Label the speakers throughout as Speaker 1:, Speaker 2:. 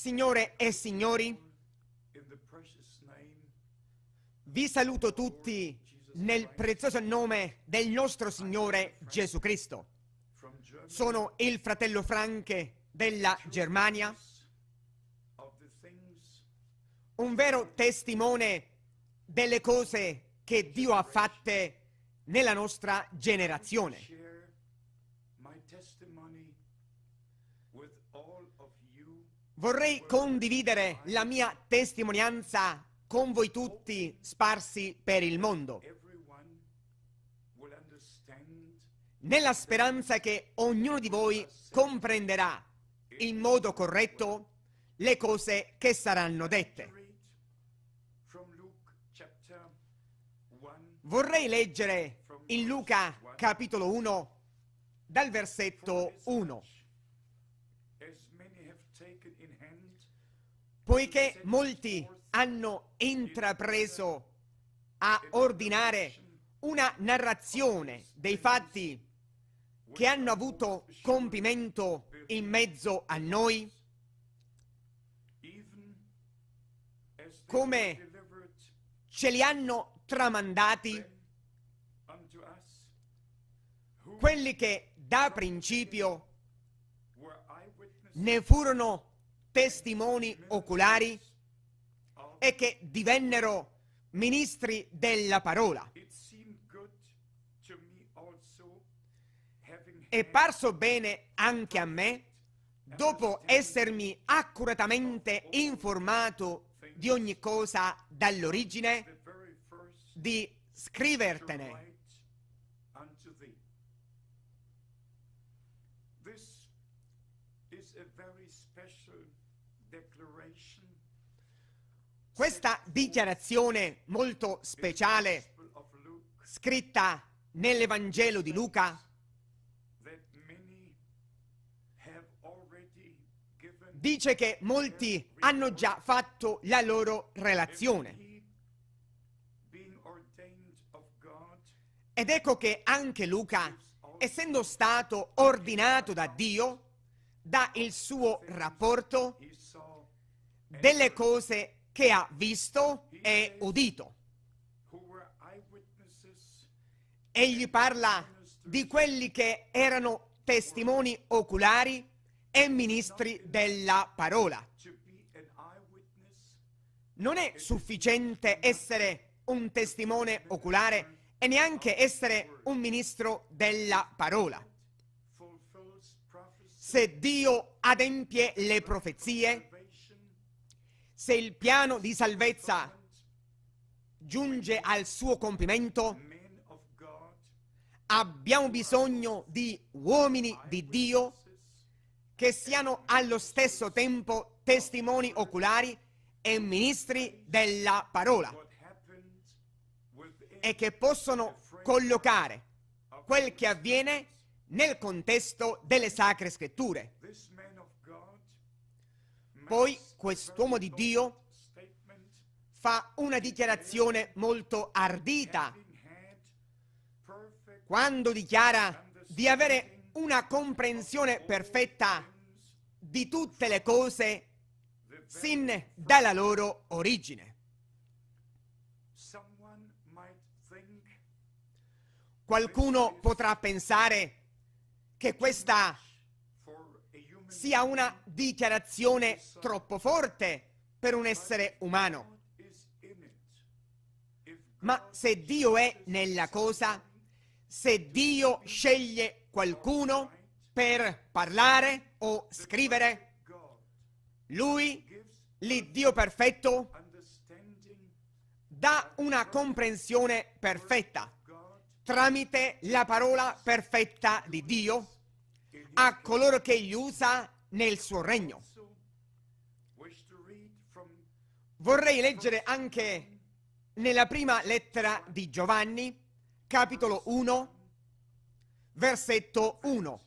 Speaker 1: Signore e signori, vi saluto tutti nel prezioso nome del nostro Signore Gesù Cristo. Sono il fratello Franke della Germania, un vero testimone delle cose che Dio ha fatte nella nostra generazione. Vorrei condividere la mia testimonianza con voi tutti sparsi per il mondo, nella speranza che ognuno di voi comprenderà in modo corretto le cose che saranno dette. Vorrei leggere in Luca capitolo 1 dal versetto 1. poiché molti hanno intrapreso a ordinare una narrazione dei fatti che hanno avuto compimento in mezzo a noi,
Speaker 2: come
Speaker 1: ce li hanno tramandati quelli che da principio ne furono testimoni oculari e che divennero ministri della parola. È parso bene anche a me, dopo essermi accuratamente informato di ogni cosa dall'origine, di scrivertene.
Speaker 2: This is a very special
Speaker 1: questa dichiarazione molto speciale, scritta nell'Evangelo di Luca, dice che molti hanno già fatto la loro relazione. Ed ecco che anche Luca, essendo stato ordinato da Dio, dà il suo rapporto delle cose che ha visto e udito. Egli parla di quelli che erano testimoni oculari e ministri della parola. Non è sufficiente essere un testimone oculare e neanche essere un ministro della parola. Se Dio adempie le profezie, se il piano di salvezza giunge al suo compimento, abbiamo bisogno di uomini di Dio che siano allo stesso tempo testimoni oculari e ministri della parola e che possono collocare quel che avviene nel contesto delle sacre scritture poi quest'uomo di Dio fa una dichiarazione molto ardita quando dichiara di avere una comprensione perfetta di tutte le cose sin dalla loro origine. Qualcuno potrà pensare che questa sia una dichiarazione troppo forte per un essere umano. Ma se Dio è nella cosa, se Dio sceglie qualcuno per parlare o scrivere, lui, l'Iddio perfetto, dà una comprensione perfetta tramite la parola perfetta di Dio a coloro che gli usa nel suo regno. Vorrei leggere anche nella prima lettera di Giovanni, capitolo 1, versetto 1.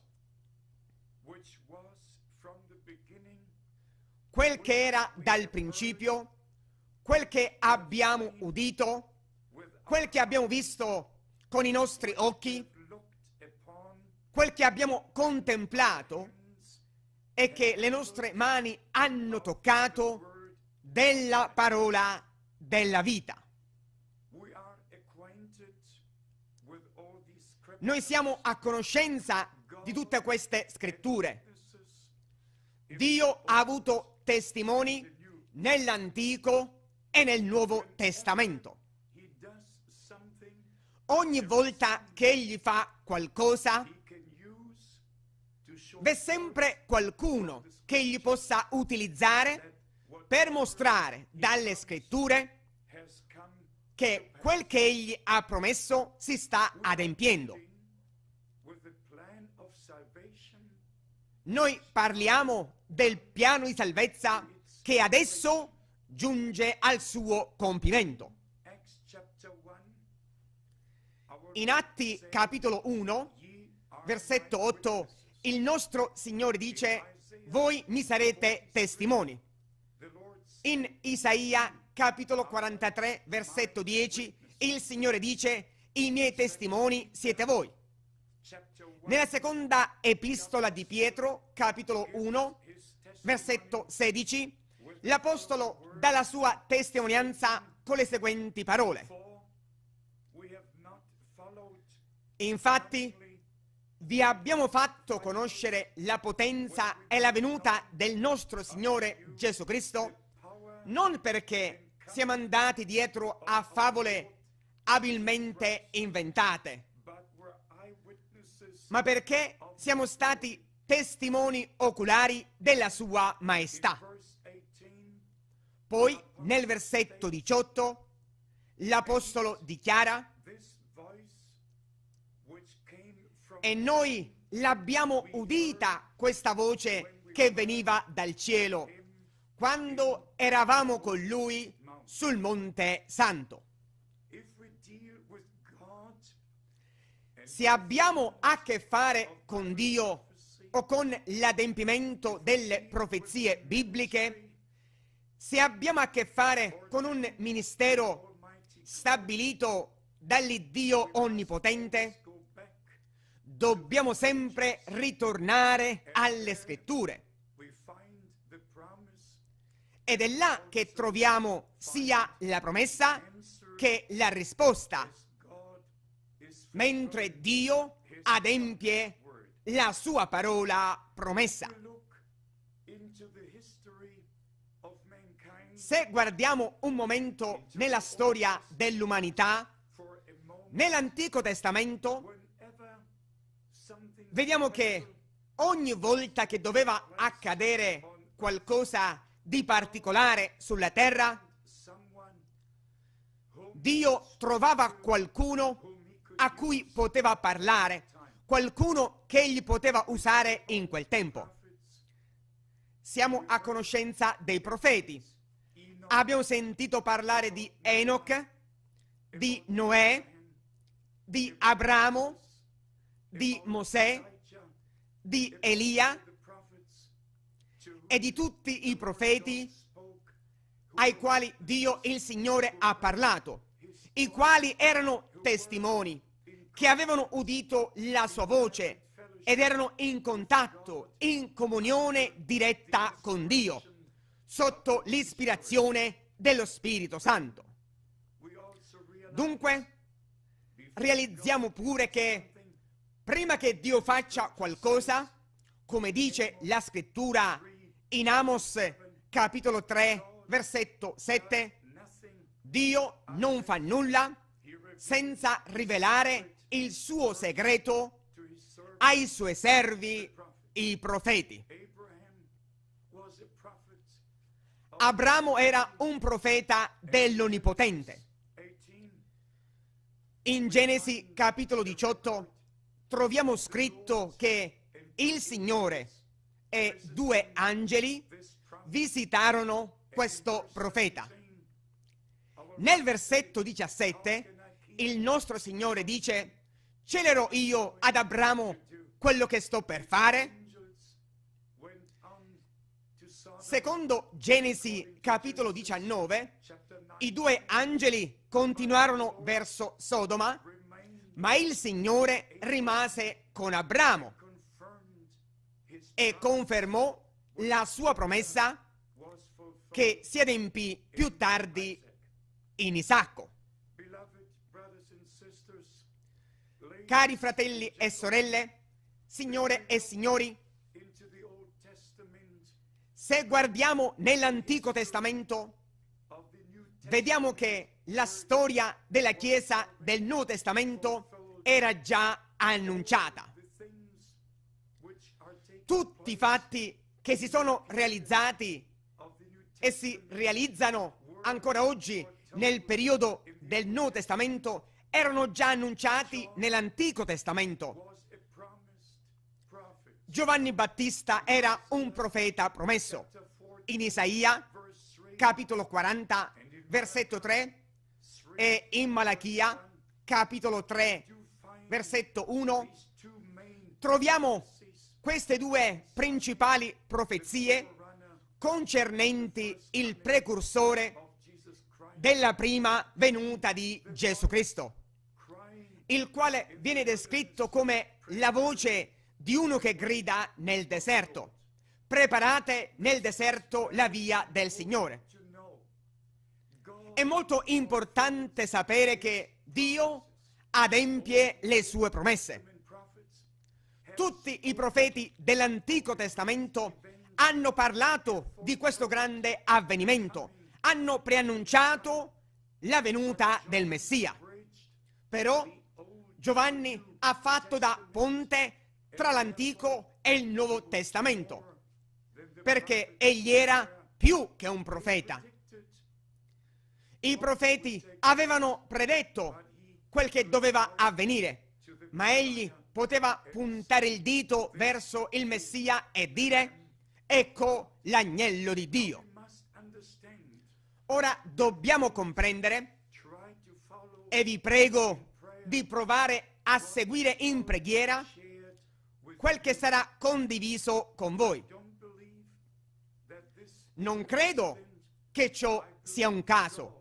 Speaker 1: Quel che era dal principio, quel che abbiamo udito, quel che abbiamo visto con i nostri occhi, quel che abbiamo contemplato è che le nostre mani hanno toccato della parola della vita. Noi siamo a conoscenza di tutte queste scritture. Dio ha avuto testimoni nell'Antico e nel Nuovo Testamento. Ogni volta che egli fa qualcosa, V'è sempre qualcuno che egli possa utilizzare per mostrare dalle scritture che quel che egli ha promesso si sta adempiendo. Noi parliamo del piano di salvezza che adesso giunge al suo compimento. In Atti capitolo 1, versetto 8, il nostro Signore dice, voi mi sarete testimoni. In Isaia capitolo 43 versetto 10 il Signore dice, i miei testimoni siete voi. Nella seconda epistola di Pietro, capitolo 1, versetto 16, l'Apostolo dà la sua testimonianza con le seguenti parole. Infatti vi abbiamo fatto conoscere la potenza e la venuta del nostro Signore Gesù Cristo non perché siamo andati dietro a favole abilmente inventate, ma perché siamo stati testimoni oculari della sua maestà. Poi nel versetto 18 l'Apostolo dichiara e noi l'abbiamo udita questa voce che veniva dal cielo quando eravamo con lui sul Monte Santo. Se abbiamo a che fare con Dio o con l'adempimento delle profezie bibliche, se abbiamo a che fare con un ministero stabilito dall'Iddio Onnipotente, dobbiamo sempre ritornare alle scritture. Ed è là che troviamo sia la promessa che la risposta. Mentre Dio adempie la sua parola promessa. Se guardiamo un momento nella storia dell'umanità, nell'Antico Testamento vediamo che ogni volta che doveva accadere qualcosa di particolare sulla terra, Dio trovava qualcuno a cui poteva parlare, qualcuno che egli poteva usare in quel tempo. Siamo a conoscenza dei profeti. Abbiamo sentito parlare di Enoch, di Noè, di Abramo, di Mosè, di Elia e di tutti i profeti ai quali Dio il Signore ha parlato, i quali erano testimoni, che avevano udito la sua voce ed erano in contatto, in comunione diretta con Dio, sotto l'ispirazione dello Spirito Santo. Dunque, realizziamo pure che Prima che Dio faccia qualcosa, come dice la scrittura in Amos capitolo 3, versetto 7, Dio non fa nulla senza rivelare il suo segreto ai suoi servi, i profeti. Abramo era un profeta dell'Onnipotente. In Genesi capitolo 18 troviamo scritto che il Signore e due angeli visitarono questo profeta. Nel versetto 17 il nostro Signore dice, celerò io ad Abramo quello che sto per fare? Secondo Genesi capitolo 19, i due angeli continuarono verso Sodoma ma il Signore rimase con Abramo e confermò la sua promessa che si adempì più tardi in Isacco. Cari fratelli e sorelle, signore e signori, se guardiamo nell'Antico Testamento, vediamo che la storia della Chiesa del Nuovo Testamento era già annunciata. Tutti i fatti che si sono realizzati e si realizzano ancora oggi nel periodo del Nuovo Testamento erano già annunciati nell'Antico Testamento. Giovanni Battista era un profeta promesso. In Isaia, capitolo 40, versetto 3 e in Malachia, capitolo 3, versetto 1, troviamo queste due principali profezie concernenti il precursore della prima venuta di Gesù Cristo, il quale viene descritto come la voce di uno che grida nel deserto. Preparate nel deserto la via del Signore. È molto importante sapere che Dio adempie le sue promesse. Tutti i profeti dell'Antico Testamento hanno parlato di questo grande avvenimento, hanno preannunciato la venuta del Messia. Però Giovanni ha fatto da ponte tra l'Antico e il Nuovo Testamento, perché egli era più che un profeta, i profeti avevano predetto quel che doveva avvenire, ma egli poteva puntare il dito verso il Messia e dire, ecco l'agnello di Dio. Ora dobbiamo comprendere e vi prego di provare a seguire in preghiera quel che sarà condiviso con voi. Non credo che ciò sia un caso.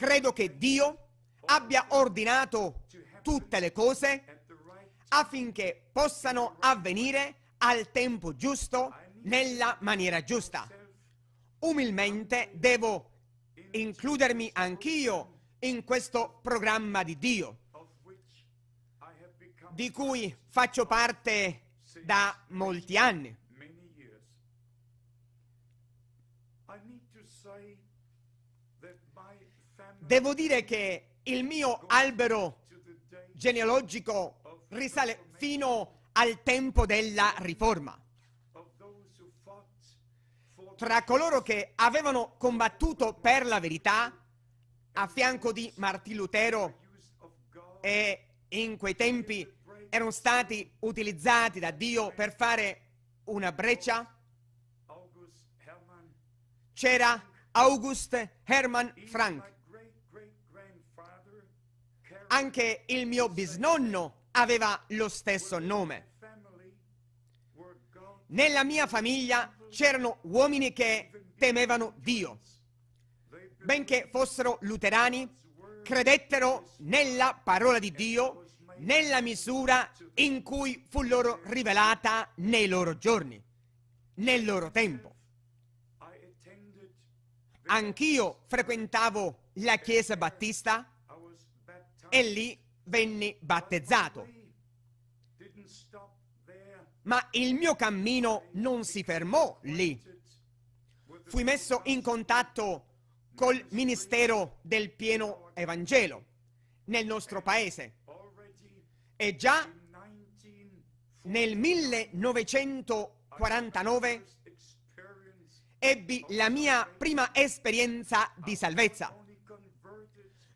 Speaker 1: Credo che Dio abbia ordinato tutte le cose affinché possano avvenire al tempo giusto, nella maniera giusta. Umilmente devo includermi anch'io in questo programma di Dio, di cui faccio parte da molti anni. Devo dire che il mio albero genealogico risale fino al tempo della riforma. Tra coloro che avevano combattuto per la verità, a fianco di Martin Lutero, e in quei tempi erano stati utilizzati da Dio per fare una breccia, c'era August Hermann Frank anche il mio bisnonno aveva lo stesso nome. Nella mia famiglia c'erano uomini che temevano Dio. Benché fossero luterani, credettero nella parola di Dio nella misura in cui fu loro rivelata nei loro giorni, nel loro tempo. Anch'io frequentavo la chiesa battista e lì venni battezzato. Ma il mio cammino non si fermò lì. Fui messo in contatto col ministero del pieno Evangelo nel nostro paese. E già nel 1949 ebbi la mia prima esperienza di salvezza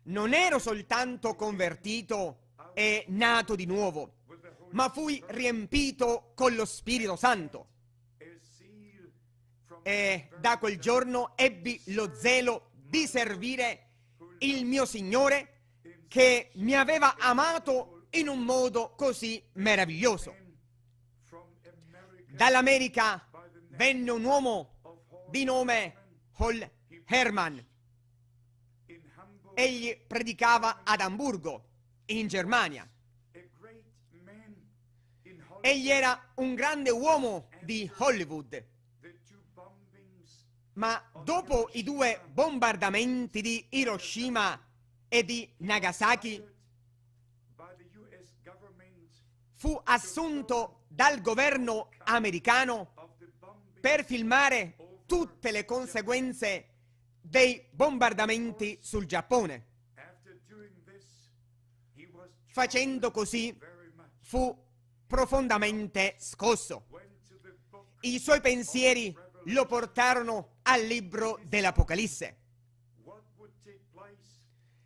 Speaker 1: non ero soltanto convertito e nato di nuovo, ma fui riempito con lo Spirito Santo. E da quel giorno ebbi lo zelo di servire il mio Signore che mi aveva amato in un modo così meraviglioso. Dall'America venne un uomo di nome Hall Herman Egli predicava ad Amburgo, in Germania. Egli era un grande uomo di Hollywood. Ma dopo i due bombardamenti di Hiroshima e di Nagasaki, fu assunto dal governo americano per filmare tutte le conseguenze dei bombardamenti sul Giappone. Facendo così fu profondamente scosso. I suoi pensieri lo portarono al libro dell'Apocalisse.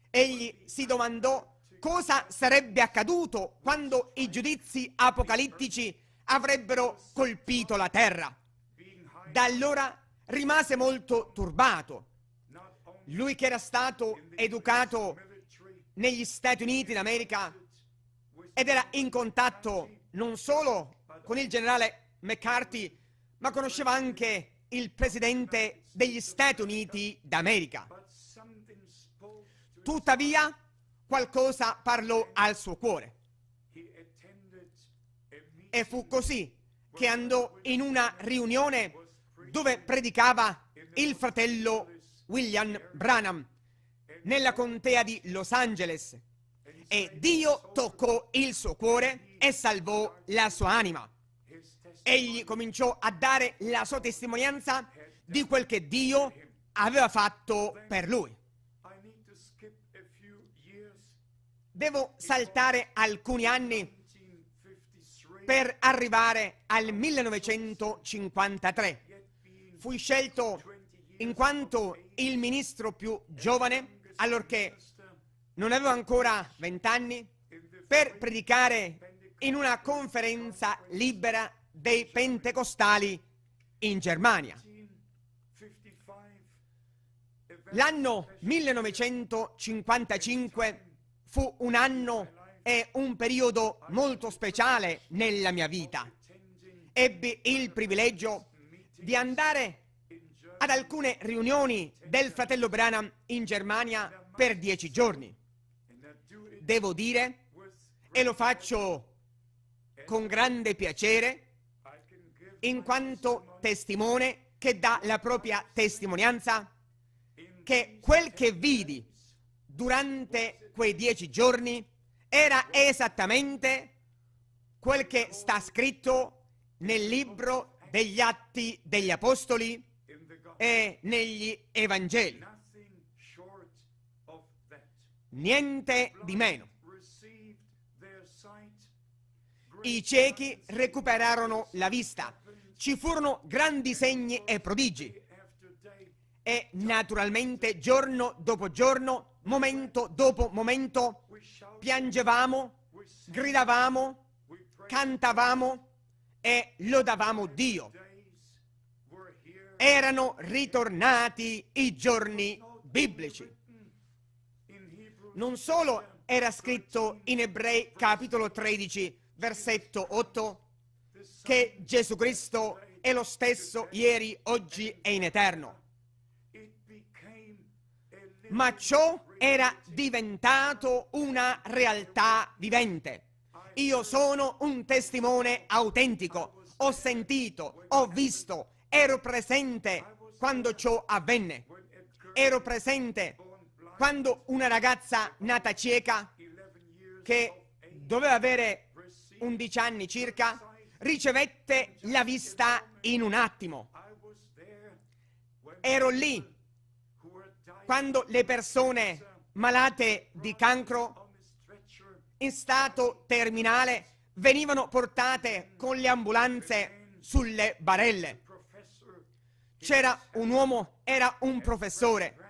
Speaker 1: Egli si domandò cosa sarebbe accaduto quando i giudizi apocalittici avrebbero colpito la terra. Da allora rimase molto turbato lui che era stato educato negli Stati Uniti d'America ed era in contatto non solo con il generale McCarthy, ma conosceva anche il presidente degli Stati Uniti d'America. Tuttavia, qualcosa parlò al suo cuore. E fu così che andò in una riunione dove predicava il fratello William Branham nella contea di Los Angeles e Dio toccò il suo cuore e salvò la sua anima. Egli cominciò a dare la sua testimonianza di quel che Dio aveva fatto per lui. Devo saltare alcuni anni per arrivare al 1953. Fui scelto in quanto il ministro più giovane, allorché non aveva ancora vent'anni, per predicare in una conferenza libera dei pentecostali in Germania. L'anno 1955 fu un anno e un periodo molto speciale nella mia vita. Ebbi il privilegio di andare ad alcune riunioni del fratello Branham in Germania per dieci giorni. Devo dire, e lo faccio con grande piacere, in quanto testimone che dà la propria testimonianza, che quel che vidi durante quei dieci giorni era esattamente quel che sta scritto nel libro degli Atti degli Apostoli, è negli Evangeli. Niente di meno. I ciechi recuperarono la vista. Ci furono grandi segni e prodigi. E naturalmente giorno dopo giorno, momento dopo momento, piangevamo, gridavamo, cantavamo e lodavamo Dio erano ritornati i giorni biblici. Non solo era scritto in Ebrei capitolo 13, versetto 8, che Gesù Cristo è lo stesso ieri, oggi e in eterno. Ma ciò era diventato una realtà vivente. Io sono un testimone autentico. Ho sentito, ho visto Ero presente quando ciò avvenne. Ero presente quando una ragazza nata cieca, che doveva avere 11 anni circa, ricevette la vista in un attimo. Ero lì quando le persone malate di cancro in stato terminale venivano portate con le ambulanze sulle barelle c'era un uomo, era un professore.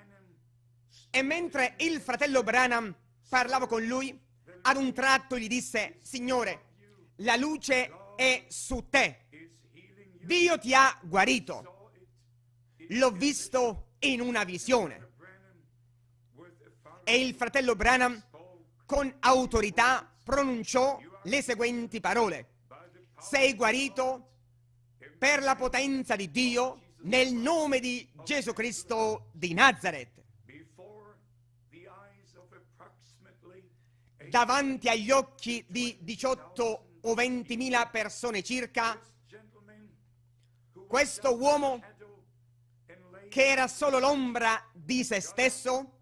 Speaker 1: E mentre il fratello Branham parlava con lui, ad un tratto gli disse, Signore, la luce è su te. Dio ti ha guarito. L'ho visto in una visione. E il fratello Branham con autorità pronunciò le seguenti parole. Sei guarito per la potenza di Dio nel nome di Gesù Cristo di Nazareth. Davanti agli occhi di 18 o 20 mila persone circa, questo uomo che era solo l'ombra di se stesso,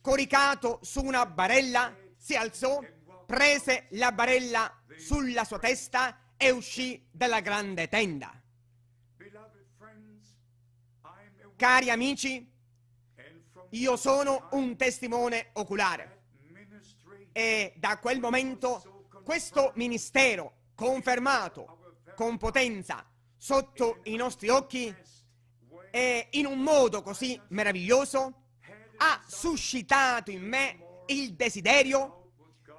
Speaker 1: coricato su una barella, si alzò, prese la barella sulla sua testa e uscì dalla grande tenda. Cari amici, io sono un testimone oculare e da quel momento questo ministero confermato con potenza sotto i nostri occhi e in un modo così meraviglioso ha suscitato in me il desiderio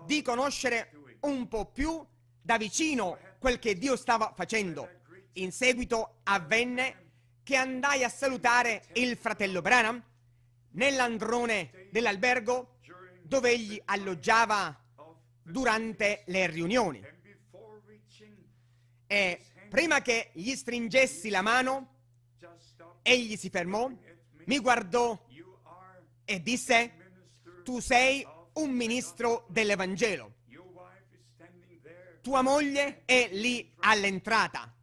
Speaker 1: di conoscere un po' più da vicino quel che Dio stava facendo. In seguito avvenne che andai a salutare il fratello Branham nell'androne dell'albergo dove egli alloggiava durante le riunioni. E prima che gli stringessi la mano, egli si fermò, mi guardò e disse, tu sei un ministro dell'Evangelo. Tua moglie è lì all'entrata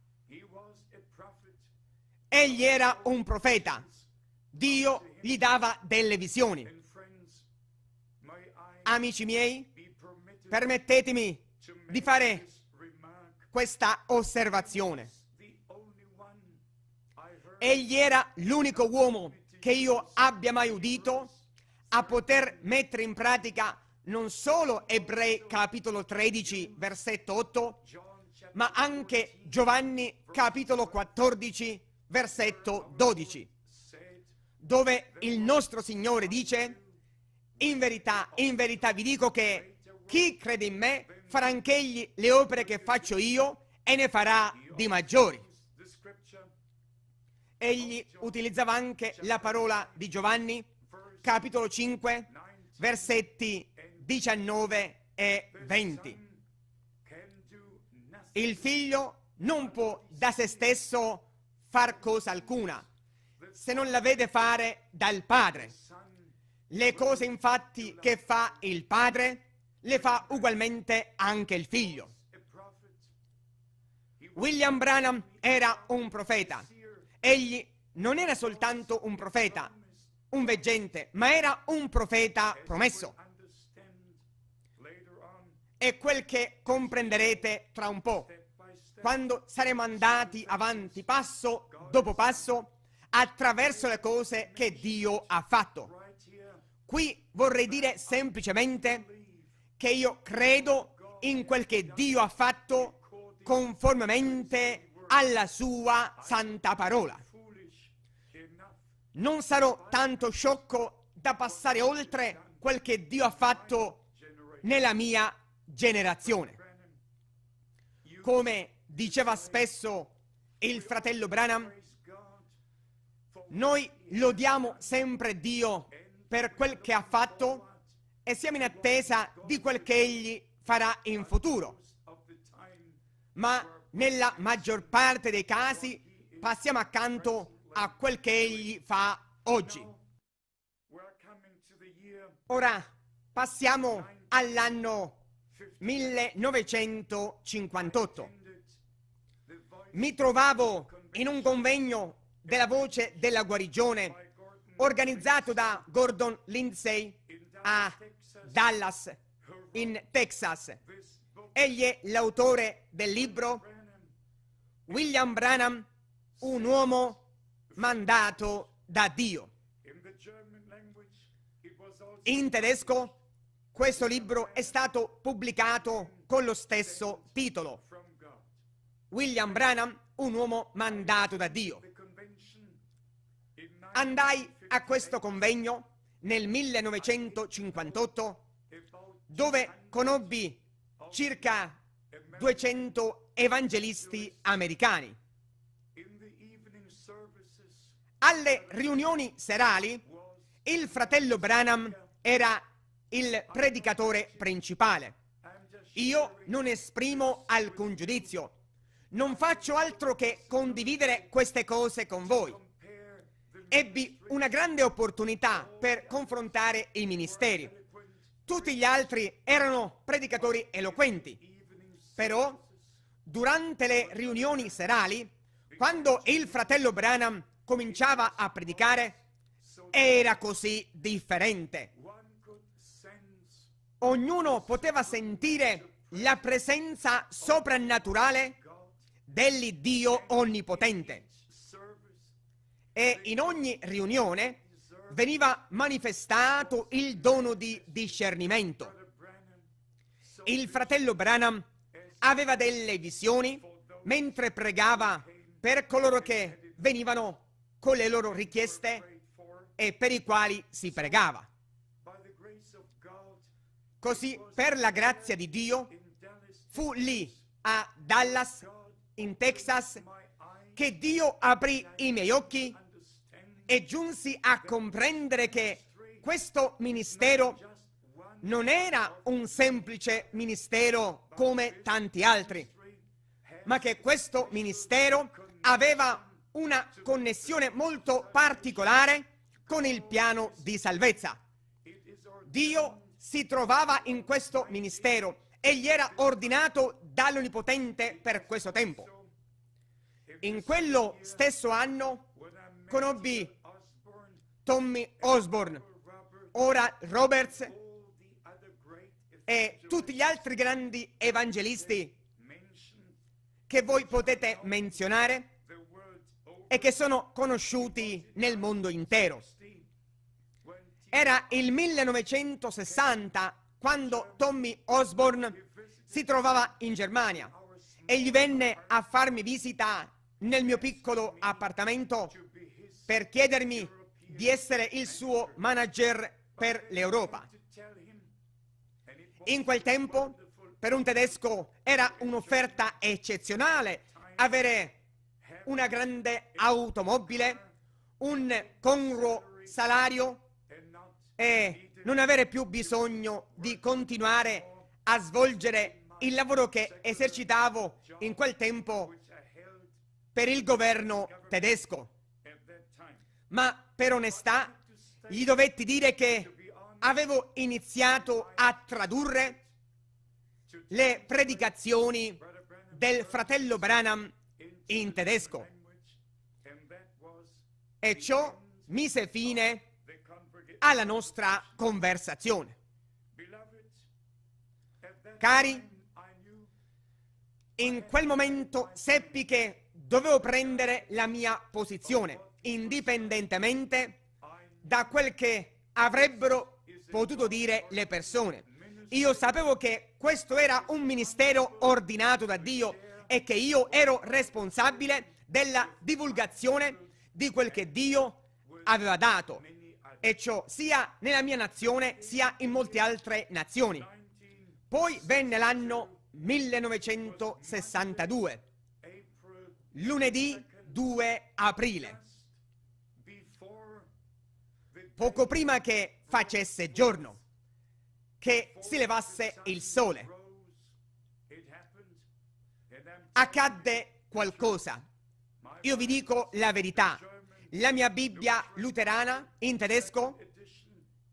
Speaker 1: Egli era un profeta. Dio gli dava delle visioni. Amici miei, permettetemi di fare questa osservazione. Egli era l'unico uomo che io abbia mai udito a poter mettere in pratica non solo Ebrei capitolo 13 versetto 8, ma anche Giovanni capitolo 14 versetto 12, dove il nostro Signore dice, in verità, in verità vi dico che chi crede in me farà anche egli le opere che faccio io e ne farà di maggiori. Egli utilizzava anche la parola di Giovanni, capitolo 5, versetti 19 e 20. Il figlio non può da se stesso far cosa alcuna, se non la vede fare dal Padre. Le cose infatti che fa il Padre, le fa ugualmente anche il Figlio. William Branham era un profeta. Egli non era soltanto un profeta, un veggente, ma era un profeta promesso. È quel che comprenderete tra un po' quando saremo andati avanti passo dopo passo attraverso le cose che Dio ha fatto. Qui vorrei dire semplicemente che io credo in quel che Dio ha fatto conformemente alla sua santa parola. Non sarò tanto sciocco da passare oltre quel che Dio ha fatto nella mia generazione. Come Diceva spesso il fratello Branham, noi lodiamo sempre Dio per quel che ha fatto e siamo in attesa di quel che Egli farà in futuro. Ma nella maggior parte dei casi passiamo accanto a quel che Egli fa oggi. Ora passiamo all'anno 1958. Mi trovavo in un convegno della voce della guarigione organizzato da Gordon Lindsay a Dallas, in Texas. Egli è l'autore del libro William Branham, un uomo mandato da Dio. In tedesco questo libro è stato pubblicato con lo stesso titolo. William Branham, un uomo mandato da Dio. Andai a questo convegno nel 1958 dove conobbi circa 200 evangelisti americani. Alle riunioni serali il fratello Branham era il predicatore principale. Io non esprimo alcun giudizio, non faccio altro che condividere queste cose con voi. Ebbi una grande opportunità per confrontare i ministeri. Tutti gli altri erano predicatori eloquenti, però durante le riunioni serali, quando il fratello Branham cominciava a predicare, era così differente. Ognuno poteva sentire la presenza soprannaturale dell'Iddio Onnipotente. E in ogni riunione veniva manifestato il dono di discernimento. Il fratello Branham aveva delle visioni mentre pregava per coloro che venivano con le loro richieste e per i quali si pregava. Così, per la grazia di Dio, fu lì a Dallas in Texas che Dio aprì i miei occhi e giunsi a comprendere che questo ministero non era un semplice ministero come tanti altri, ma che questo ministero aveva una connessione molto particolare con il piano di salvezza. Dio si trovava in questo ministero, e gli era ordinato dall'Onnipotente per questo tempo. In quello stesso anno conobbi Tommy Osborne, ora Roberts e tutti gli altri grandi evangelisti che voi potete menzionare e che sono conosciuti nel mondo intero. Era il 1960 quando Tommy Osborne si trovava in Germania. Egli venne a farmi visita nel mio piccolo appartamento per chiedermi di essere il suo manager per l'Europa. In quel tempo, per un tedesco era un'offerta eccezionale avere una grande automobile, un congruo salario e non avere più bisogno di continuare a svolgere il lavoro che esercitavo in quel tempo per il governo tedesco. Ma per onestà gli dovetti dire che avevo iniziato a tradurre le predicazioni del fratello Branham in tedesco. E ciò mise fine alla nostra conversazione. Cari, in quel momento seppi che dovevo prendere la mia posizione, indipendentemente da quel che avrebbero potuto dire le persone. Io sapevo che questo era un ministero ordinato da Dio e che io ero responsabile della divulgazione di quel che Dio aveva dato, e ciò sia nella mia nazione sia in molte altre nazioni. Poi venne l'anno 1962, lunedì 2 aprile, poco prima che facesse giorno, che si levasse il sole. Accadde qualcosa. Io vi dico la verità. La mia Bibbia luterana in tedesco,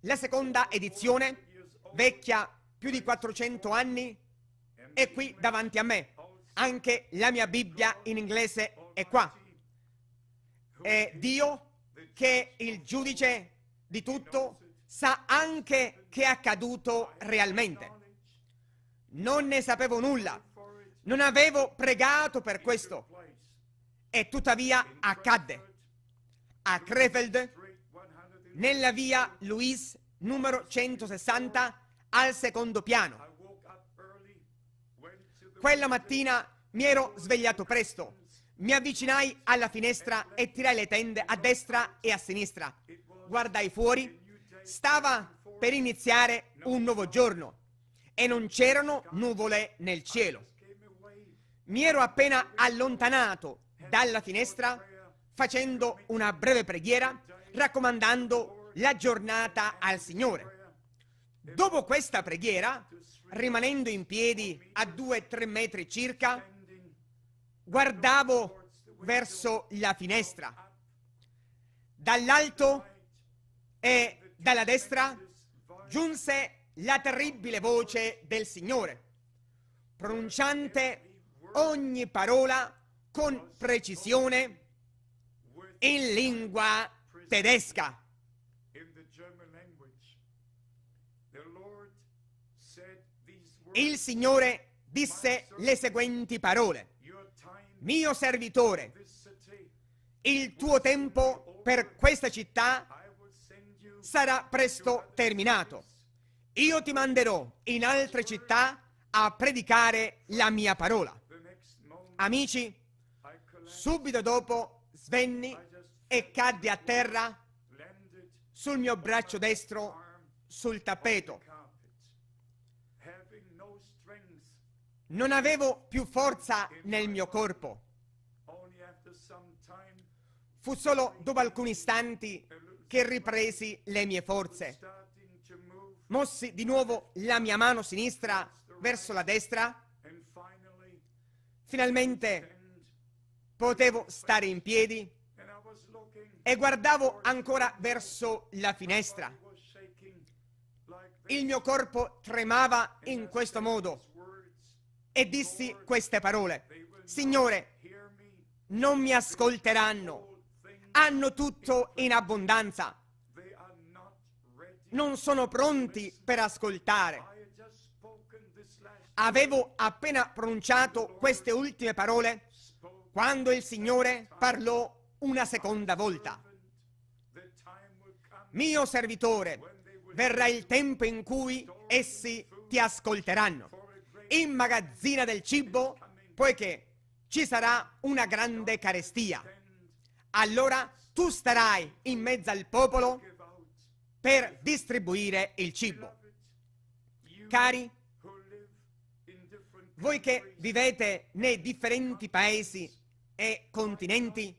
Speaker 1: la seconda edizione, vecchia più di 400 anni, è qui davanti a me. Anche la mia Bibbia in inglese è qua. E Dio che è il giudice di tutto sa anche che è accaduto realmente. Non ne sapevo nulla, non avevo pregato per questo e tuttavia accadde. A Krefeld, nella via Louis numero 160, al secondo piano. Quella mattina mi ero svegliato presto. Mi avvicinai alla finestra e tirai le tende a destra e a sinistra. Guardai fuori. Stava per iniziare un nuovo giorno e non c'erano nuvole nel cielo. Mi ero appena allontanato dalla finestra facendo una breve preghiera raccomandando la giornata al Signore. Dopo questa preghiera rimanendo in piedi a 2-3 metri circa, guardavo verso la finestra. Dall'alto e dalla destra giunse la terribile voce del Signore, pronunciante ogni parola con precisione in lingua tedesca. Il Signore disse le seguenti parole, mio servitore, il tuo tempo per questa città sarà presto terminato. Io ti manderò in altre città a predicare la mia parola. Amici, subito dopo svenni e caddi a terra sul mio braccio destro, sul tappeto Non avevo più forza nel mio corpo. Fu solo dopo alcuni istanti che ripresi le mie forze. Mossi di nuovo la mia mano sinistra verso la destra. Finalmente potevo stare in piedi e guardavo ancora verso la finestra. Il mio corpo tremava in questo modo e dissi queste parole, Signore, non mi ascolteranno, hanno tutto in abbondanza, non sono pronti per ascoltare. Avevo appena pronunciato queste ultime parole quando il Signore parlò una seconda volta. Mio servitore, verrà il tempo in cui essi ti ascolteranno immagazzina del cibo poiché ci sarà una grande carestia. Allora tu starai in mezzo al popolo per distribuire il cibo. Cari, voi che vivete nei differenti paesi e continenti,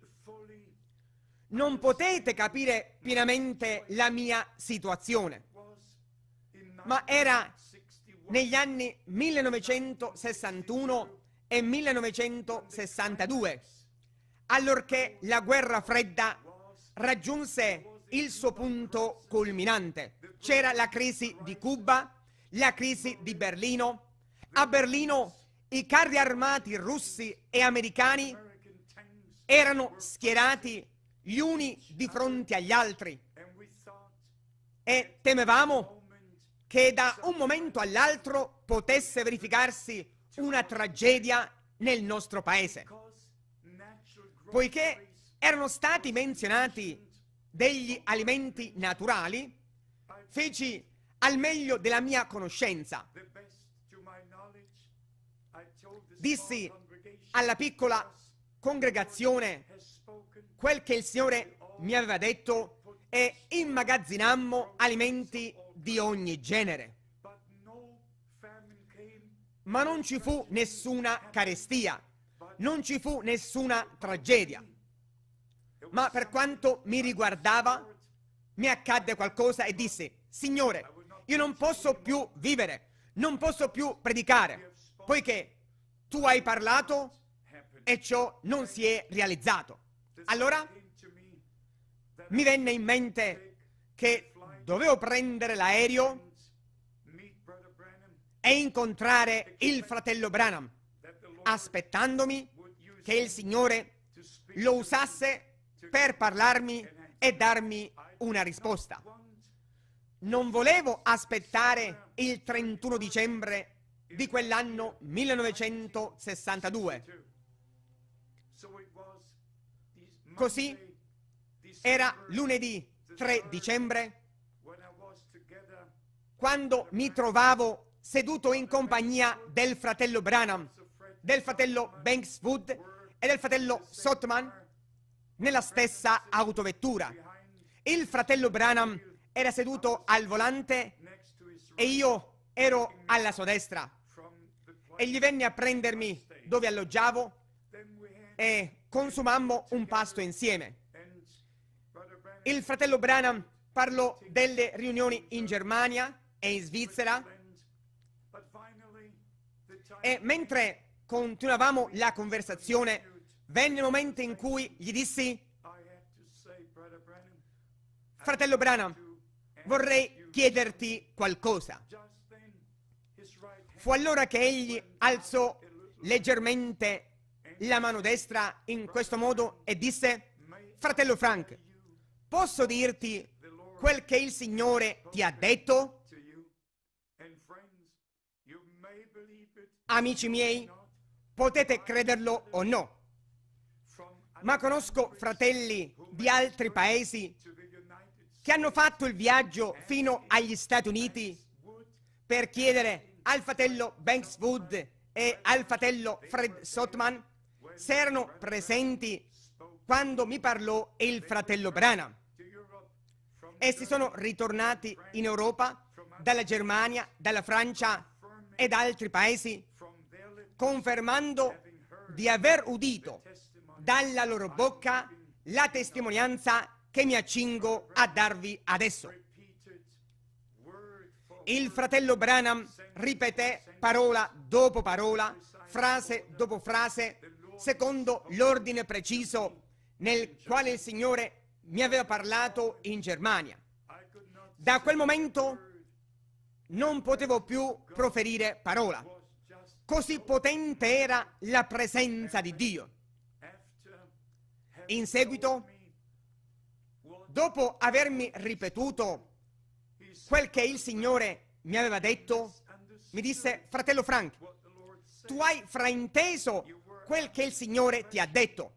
Speaker 1: non potete capire pienamente la mia situazione, ma era negli anni 1961 e 1962, allorché la guerra fredda raggiunse il suo punto culminante. C'era la crisi di Cuba, la crisi di Berlino. A Berlino i carri armati russi e americani erano schierati gli uni di fronte agli altri e temevamo che da un momento all'altro potesse verificarsi una tragedia nel nostro paese, poiché erano stati menzionati degli alimenti naturali, feci al meglio della mia conoscenza. Dissi alla piccola congregazione quel che il Signore mi aveva detto e immagazzinammo alimenti naturali di ogni genere. Ma non ci fu nessuna carestia, non ci fu nessuna tragedia. Ma per quanto mi riguardava, mi accadde qualcosa e disse, Signore, io non posso più vivere, non posso più predicare, poiché tu hai parlato e ciò non si è realizzato. Allora mi venne in mente che dovevo prendere l'aereo e incontrare il fratello Branham, aspettandomi che il Signore lo usasse per parlarmi e darmi una risposta. Non volevo aspettare il 31 dicembre di quell'anno 1962. Così era lunedì 3 dicembre quando mi trovavo seduto in compagnia del fratello Branham, del fratello Banks Wood e del fratello Sotman nella stessa autovettura. Il fratello Branham era seduto al volante e io ero alla sua destra. Egli venne a prendermi dove alloggiavo e consumammo un pasto insieme. Il fratello Branham parlò delle riunioni in Germania e in Svizzera. E mentre continuavamo la conversazione, venne il momento in cui gli dissi, fratello Branham, vorrei chiederti qualcosa. Fu allora che egli alzò leggermente la mano destra in questo modo e disse, fratello Frank, posso dirti quel che il Signore ti ha detto? Amici miei, potete crederlo o no, ma conosco fratelli di altri paesi che hanno fatto il viaggio fino agli Stati Uniti per chiedere al fratello Banks Wood e al fratello Fred Sotman se erano presenti quando mi parlò il fratello Brana. Essi sono ritornati in Europa dalla Germania, dalla Francia e da altri paesi confermando di aver udito dalla loro bocca la testimonianza che mi accingo a darvi adesso. Il fratello Branham ripeté parola dopo parola, frase dopo frase, secondo l'ordine preciso nel quale il Signore mi aveva parlato in Germania. Da quel momento non potevo più proferire parola. Così potente era la presenza di Dio. In seguito, dopo avermi ripetuto quel che il Signore mi aveva detto, mi disse, fratello Frank, tu hai frainteso quel che il Signore ti ha detto.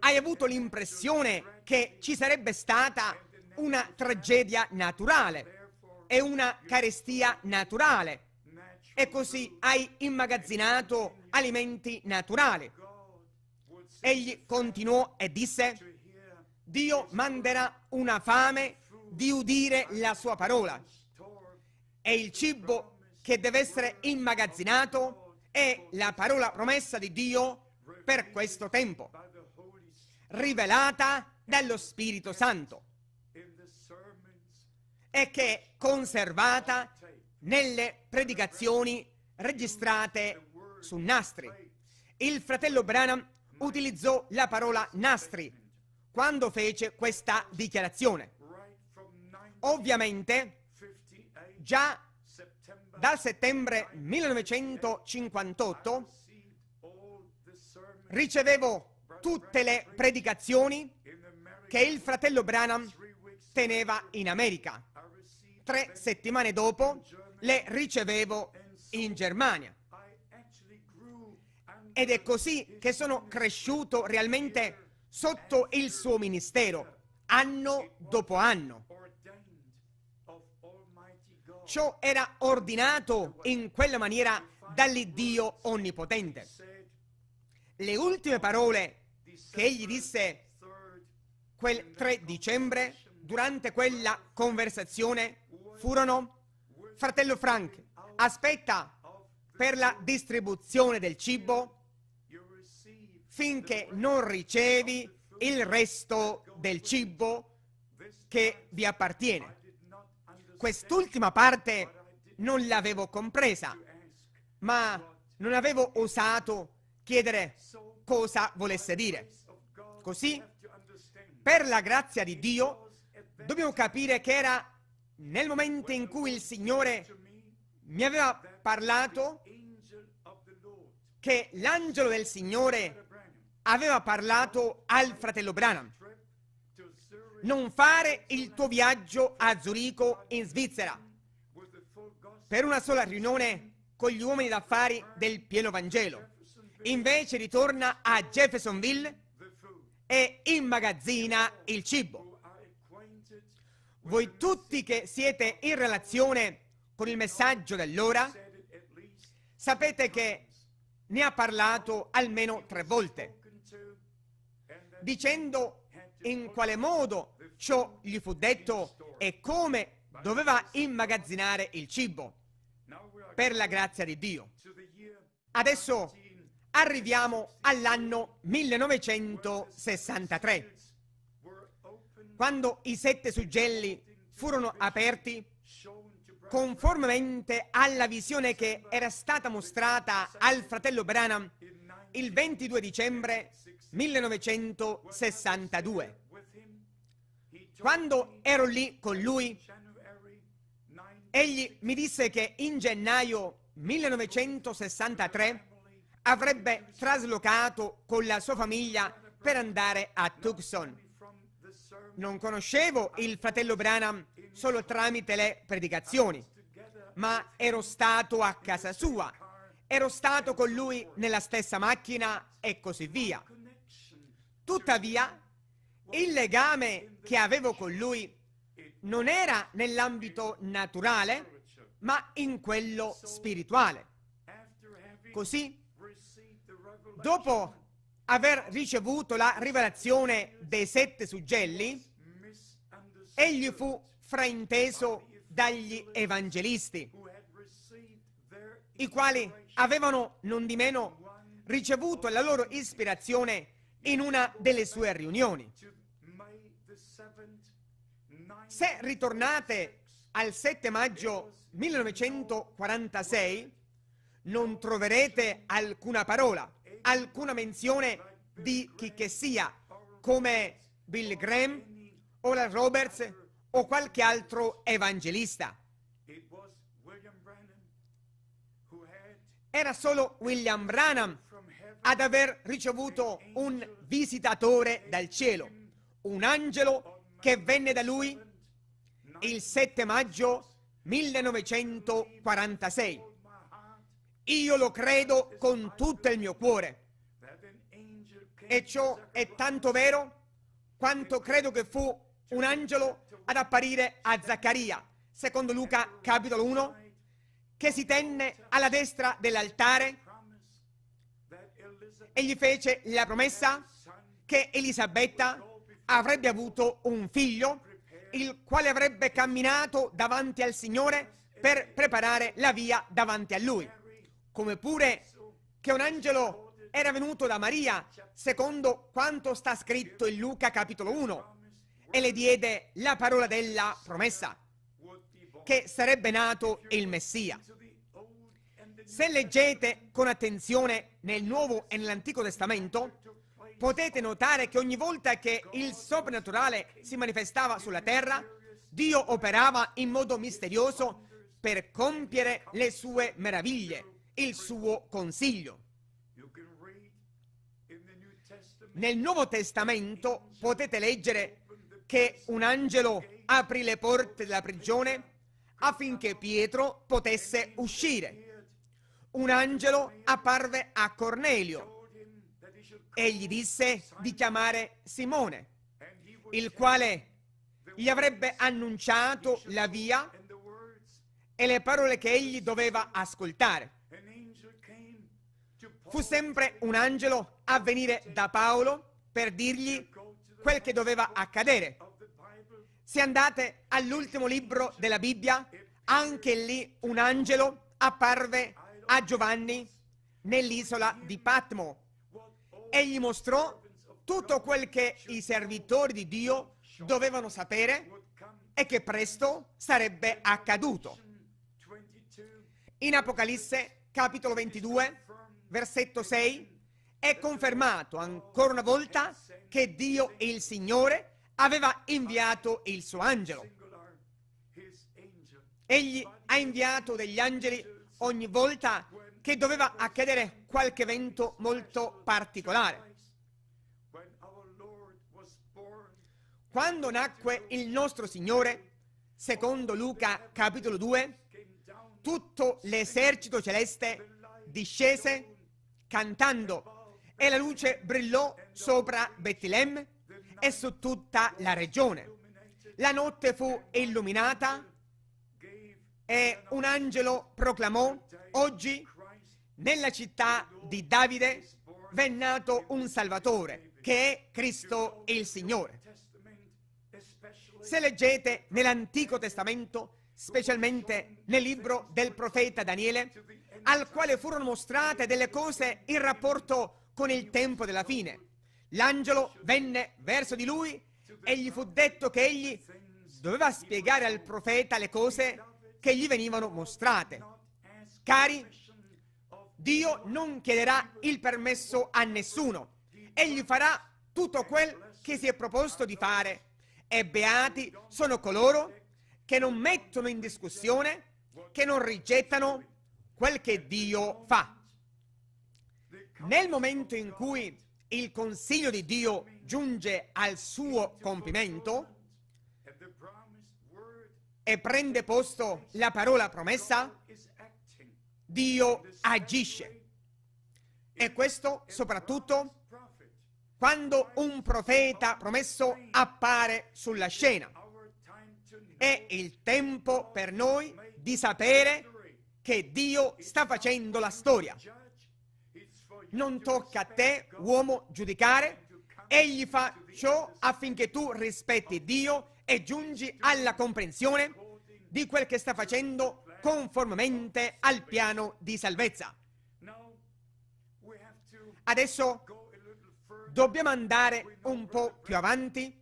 Speaker 1: Hai avuto l'impressione che ci sarebbe stata una tragedia naturale e una carestia naturale e così hai immagazzinato alimenti naturali. Egli continuò e disse, Dio manderà una fame di udire la sua parola e il cibo che deve essere immagazzinato è la parola promessa di Dio per questo tempo, rivelata dallo Spirito Santo e che è conservata nelle predicazioni registrate su nastri. Il fratello Branham utilizzò la parola nastri quando fece questa dichiarazione. Ovviamente, già dal settembre 1958 ricevevo tutte le predicazioni che il fratello Branham teneva in America. Tre settimane dopo le ricevevo in Germania. Ed è così che sono cresciuto realmente sotto il suo ministero, anno dopo anno. Ciò era ordinato in quella maniera dall'Iddio Onnipotente. Le ultime parole che egli disse quel 3 dicembre durante quella conversazione furono Fratello Frank, aspetta per la distribuzione del cibo finché non ricevi il resto del cibo che vi appartiene. Quest'ultima parte non l'avevo compresa, ma non avevo osato chiedere cosa volesse dire. Così, per la grazia di Dio, dobbiamo capire che era nel momento in cui il Signore mi aveva parlato che l'angelo del Signore aveva parlato al fratello Branham, non fare il tuo viaggio a Zurigo in Svizzera per una sola riunione con gli uomini d'affari del pieno Vangelo. Invece ritorna a Jeffersonville e immagazzina il cibo. Voi tutti che siete in relazione con il messaggio dell'ora, sapete che ne ha parlato almeno tre volte, dicendo in quale modo ciò gli fu detto e come doveva immagazzinare il cibo, per la grazia di Dio. Adesso arriviamo all'anno 1963. Quando i sette suggelli furono aperti, conformemente alla visione che era stata mostrata al fratello Branham il 22 dicembre 1962. Quando ero lì con lui, egli mi disse che in gennaio 1963 avrebbe traslocato con la sua famiglia per andare a Tucson non conoscevo il fratello Branham solo tramite le predicazioni, ma ero stato a casa sua, ero stato con lui nella stessa macchina e così via. Tuttavia, il legame che avevo con lui non era nell'ambito naturale, ma in quello spirituale. Così, dopo aver ricevuto la rivelazione dei sette suggelli, egli fu frainteso dagli evangelisti, i quali avevano non di meno ricevuto la loro ispirazione in una delle sue riunioni. Se ritornate al 7 maggio 1946, non troverete alcuna parola alcuna menzione di chi che sia, come Bill Graham, Ola Roberts o qualche altro evangelista. Era solo William Branham ad aver ricevuto un visitatore dal cielo, un angelo che venne da lui il 7 maggio 1946. Io lo credo con tutto il mio cuore. E ciò è tanto vero quanto credo che fu un angelo ad apparire a Zaccaria, secondo Luca capitolo 1, che si tenne alla destra dell'altare e gli fece la promessa che Elisabetta avrebbe avuto un figlio, il quale avrebbe camminato davanti al Signore per preparare la via davanti a lui come pure che un angelo era venuto da Maria, secondo quanto sta scritto in Luca capitolo 1, e le diede la parola della promessa, che sarebbe nato il Messia. Se leggete con attenzione nel Nuovo e nell'Antico Testamento, potete notare che ogni volta che il soprannaturale si manifestava sulla terra, Dio operava in modo misterioso per compiere le sue meraviglie, il suo consiglio. Nel Nuovo Testamento potete leggere che un angelo aprì le porte della prigione affinché Pietro potesse uscire. Un angelo apparve a Cornelio e gli disse di chiamare Simone, il quale gli avrebbe annunciato la via e le parole che egli doveva ascoltare. Fu sempre un angelo a venire da Paolo per dirgli quel che doveva accadere. Se andate all'ultimo libro della Bibbia, anche lì un angelo apparve a Giovanni nell'isola di Patmo e gli mostrò tutto quel che i servitori di Dio dovevano sapere e che presto sarebbe accaduto. In Apocalisse capitolo 22 versetto 6, è confermato ancora una volta che Dio il Signore aveva inviato il suo angelo. Egli ha inviato degli angeli ogni volta che doveva accadere qualche evento molto particolare. Quando nacque il nostro Signore, secondo Luca capitolo 2, tutto l'esercito celeste discese cantando e la luce brillò sopra Betlemme e su tutta la regione. La notte fu illuminata e un angelo proclamò, oggi nella città di Davide v'è nato un Salvatore, che è Cristo il Signore. Se leggete nell'Antico Testamento, specialmente nel libro del profeta Daniele, al quale furono mostrate delle cose in rapporto con il tempo della fine. L'angelo venne verso di lui e gli fu detto che egli doveva spiegare al profeta le cose che gli venivano mostrate. Cari, Dio non chiederà il permesso a nessuno. Egli farà tutto quel che si è proposto di fare. E beati sono coloro che che non mettono in discussione, che non rigettano quel che Dio fa. Nel momento in cui il consiglio di Dio giunge al suo compimento e prende posto la parola promessa, Dio agisce. E questo soprattutto quando un profeta promesso appare sulla scena. È il tempo per noi di sapere che Dio sta facendo la storia. Non tocca a te, uomo, giudicare. Egli fa ciò affinché tu rispetti Dio e giungi alla comprensione di quel che sta facendo conformemente al piano di salvezza. Adesso dobbiamo andare un po' più avanti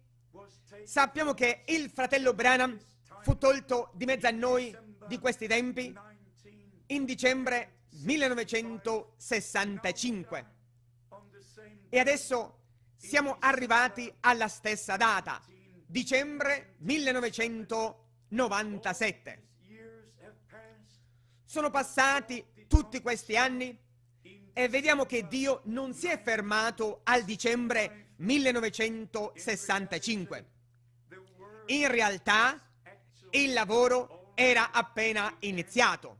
Speaker 1: Sappiamo che il fratello Branham fu tolto di mezzo a noi di questi tempi in dicembre 1965. E adesso siamo arrivati alla stessa data, dicembre 1997. Sono passati tutti questi anni e vediamo che Dio non si è fermato al dicembre 1997. 1965. In realtà il lavoro era appena iniziato.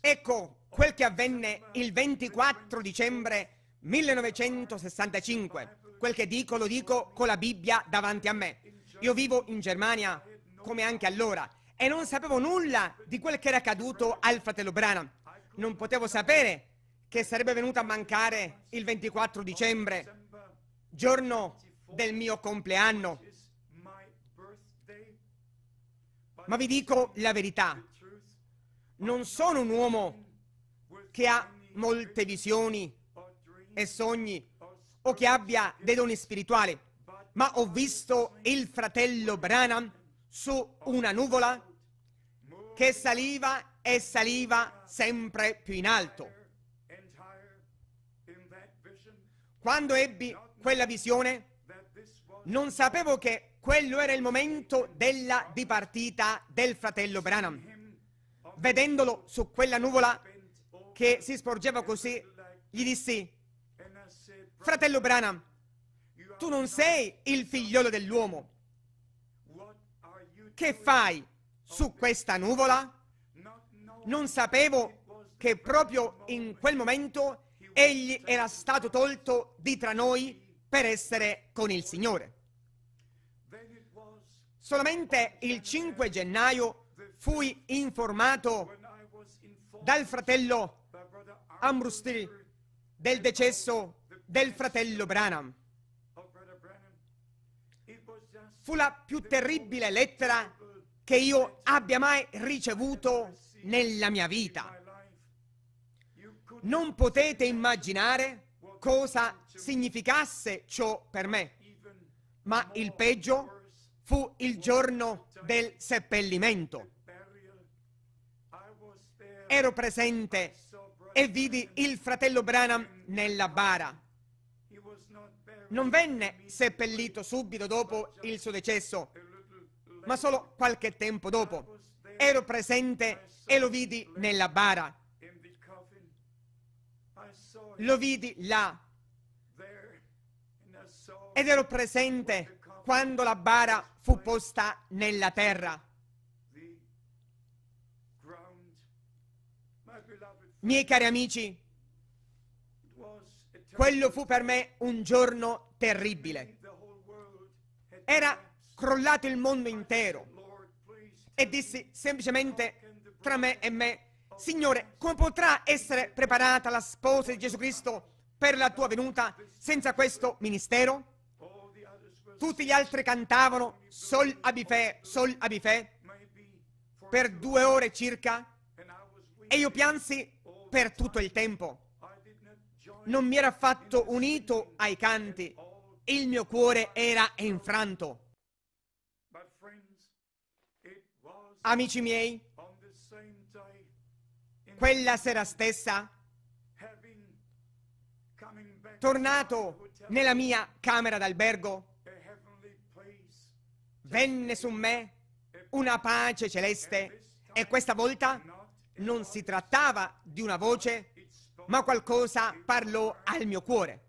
Speaker 1: Ecco quel che avvenne il 24 dicembre 1965. Quel che dico lo dico con la Bibbia davanti a me. Io vivo in Germania come anche allora e non sapevo nulla di quel che era accaduto al fratello Branham. Non potevo sapere che sarebbe venuto a mancare il 24 dicembre giorno del mio compleanno. Ma vi dico la verità, non sono un uomo che ha molte visioni e sogni o che abbia dei doni spirituali, ma ho visto il fratello Branham su una nuvola che saliva e saliva sempre più in alto. Quando ebbi quella visione? Non sapevo che quello era il momento della dipartita del fratello Branham. Vedendolo su quella nuvola che si sporgeva così, gli dissi, fratello Branham, tu non sei il figliolo dell'uomo. Che fai su questa nuvola? Non sapevo che proprio in quel momento egli era stato tolto di tra noi per essere con il Signore. Solamente il 5 gennaio fui informato dal fratello Ambrustiri del decesso del fratello Branham. Fu la più terribile lettera che io abbia mai ricevuto nella mia vita. Non potete immaginare cosa significasse ciò per me. Ma il peggio fu il giorno del seppellimento. Ero presente e vidi il fratello Branham nella bara. Non venne seppellito subito dopo il suo decesso, ma solo qualche tempo dopo. Ero presente e lo vidi nella bara. Lo vidi là ed ero presente quando la bara fu posta nella terra. Miei cari amici, quello fu per me un giorno terribile. Era crollato il mondo intero e dissi semplicemente tra me e me, Signore, come potrà essere preparata la sposa di Gesù Cristo per la tua venuta, senza questo ministero? Tutti gli altri cantavano Sol Abifè, Sol Abifè per due ore circa e io piansi per tutto il tempo. Non mi era affatto unito ai canti, il mio cuore era infranto.
Speaker 2: Amici miei, quella
Speaker 1: sera stessa Tornato nella mia camera d'albergo, venne su me una pace celeste e questa volta non si trattava di una voce, ma qualcosa parlò al mio cuore.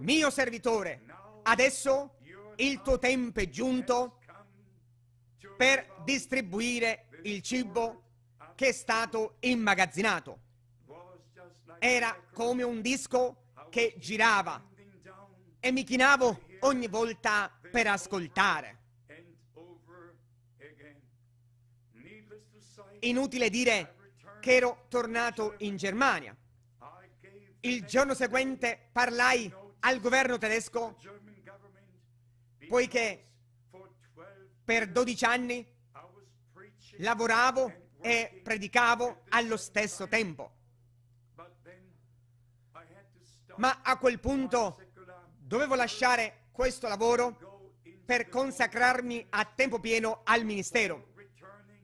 Speaker 1: Mio servitore, adesso il tuo tempo è giunto per distribuire il cibo che è stato immagazzinato. Era come un disco che girava e mi chinavo ogni volta per ascoltare. Inutile dire che ero tornato in Germania. Il giorno seguente parlai al governo tedesco poiché per 12 anni lavoravo e predicavo allo stesso tempo. Ma a quel punto dovevo lasciare questo lavoro per consacrarmi a tempo pieno al ministero.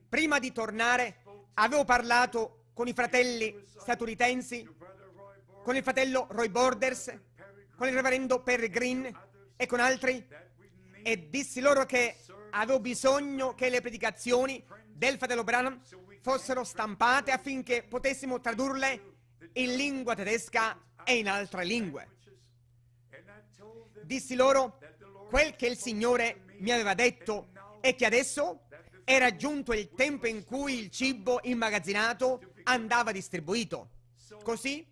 Speaker 1: Prima di tornare avevo parlato con i fratelli statunitensi, con il fratello Roy Borders, con il reverendo Perry Green e con altri e dissi loro che avevo bisogno che le predicazioni del fratello Branham fossero stampate affinché potessimo tradurle in lingua tedesca e in altre lingue. Dissi loro quel che il Signore mi aveva detto e che adesso era giunto il tempo in cui il cibo immagazzinato andava distribuito. Così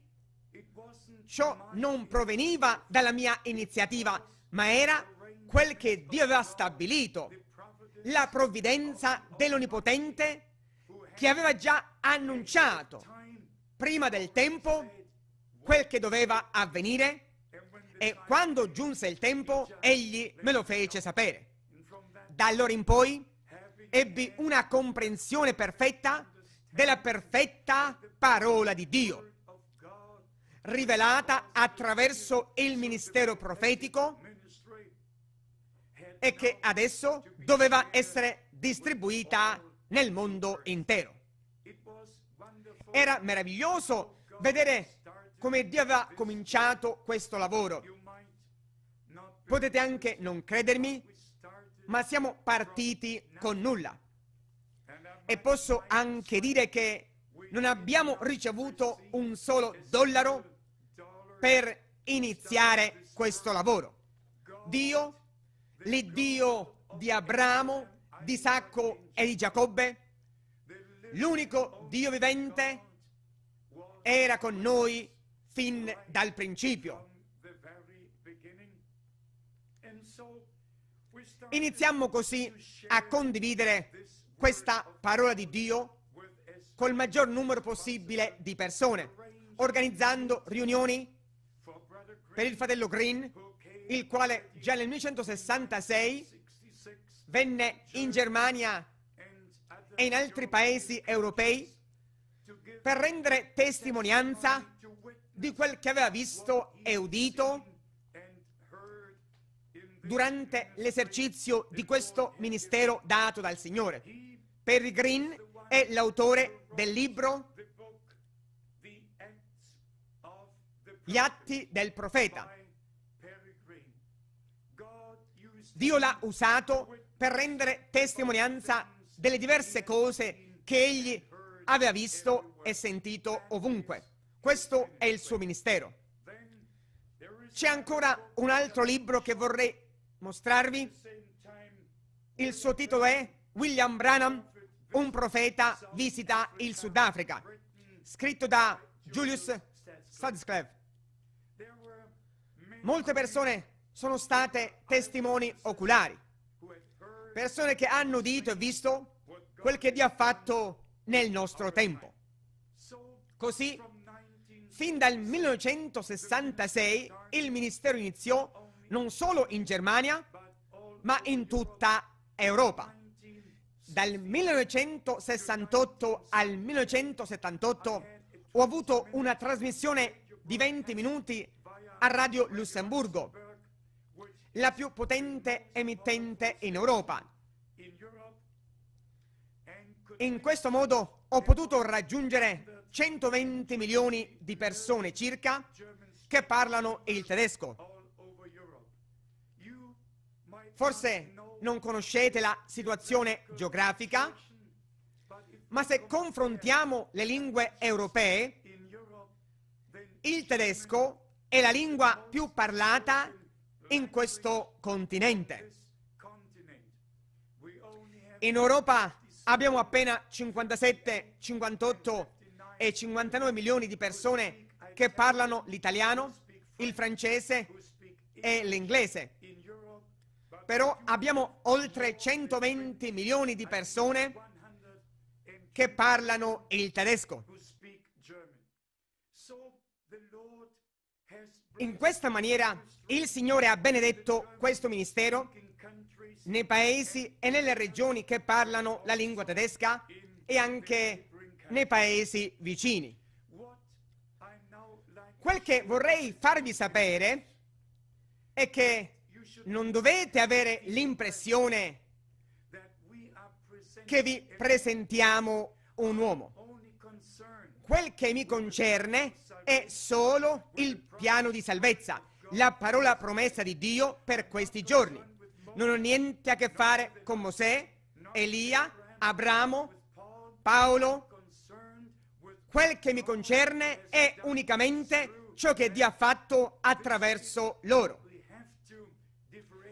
Speaker 1: ciò non proveniva dalla mia iniziativa, ma era quel che Dio aveva stabilito, la provvidenza dell'Onipotente che aveva già annunciato prima del tempo quel che doveva avvenire e quando giunse il tempo egli me lo fece sapere. Da allora in poi ebbi una comprensione perfetta della perfetta parola di Dio, rivelata attraverso il ministero profetico e che adesso doveva essere distribuita nel mondo intero. Era meraviglioso vedere come Dio aveva cominciato questo lavoro. Potete anche non credermi, ma siamo partiti con nulla. E posso anche dire che non abbiamo ricevuto un solo dollaro per iniziare questo lavoro. Dio, l'Iddio di Abramo, di Isacco e di Giacobbe, l'unico Dio vivente, era con noi fin dal principio.
Speaker 2: Iniziamo così
Speaker 1: a condividere questa parola di Dio col maggior numero possibile di persone, organizzando riunioni per il fratello Green, il quale già nel 1966 venne in Germania e in altri paesi europei per rendere testimonianza di quel che aveva visto e udito durante l'esercizio di questo ministero dato dal Signore. Perry Green è l'autore del libro Gli atti del profeta. Dio l'ha usato per rendere testimonianza delle diverse cose che egli aveva visto e sentito ovunque. Questo è il suo ministero. C'è ancora un altro libro che vorrei mostrarvi. Il suo titolo è William Branham, un profeta visita il Sudafrica, scritto da Julius Sudsclef. Molte persone sono state testimoni oculari, persone che hanno udito e visto quel che Dio ha fatto nel nostro tempo. Così Fin dal 1966 il ministero iniziò non solo in Germania, ma in tutta Europa. Dal 1968 al 1978 ho avuto una trasmissione di 20 minuti a Radio Lussemburgo, la più potente emittente in Europa. In questo modo ho potuto raggiungere 120 milioni di persone circa che parlano il tedesco. Forse non conoscete la situazione geografica, ma se confrontiamo le lingue europee, il tedesco è la lingua più parlata in questo continente. In Europa Abbiamo appena 57, 58 e 59 milioni di persone che parlano l'italiano, il francese e l'inglese. Però abbiamo oltre 120 milioni di persone che parlano il tedesco. In questa maniera il Signore ha benedetto questo ministero nei paesi e nelle regioni che parlano la lingua tedesca e anche nei paesi vicini. Quel che vorrei farvi sapere è che non dovete avere l'impressione che vi presentiamo un uomo. Quel che mi concerne è solo il piano di salvezza, la parola promessa di Dio per questi giorni non ho niente a che fare con Mosè, Elia, Abramo, Paolo. Quel che mi concerne è unicamente ciò che Dio ha fatto attraverso loro.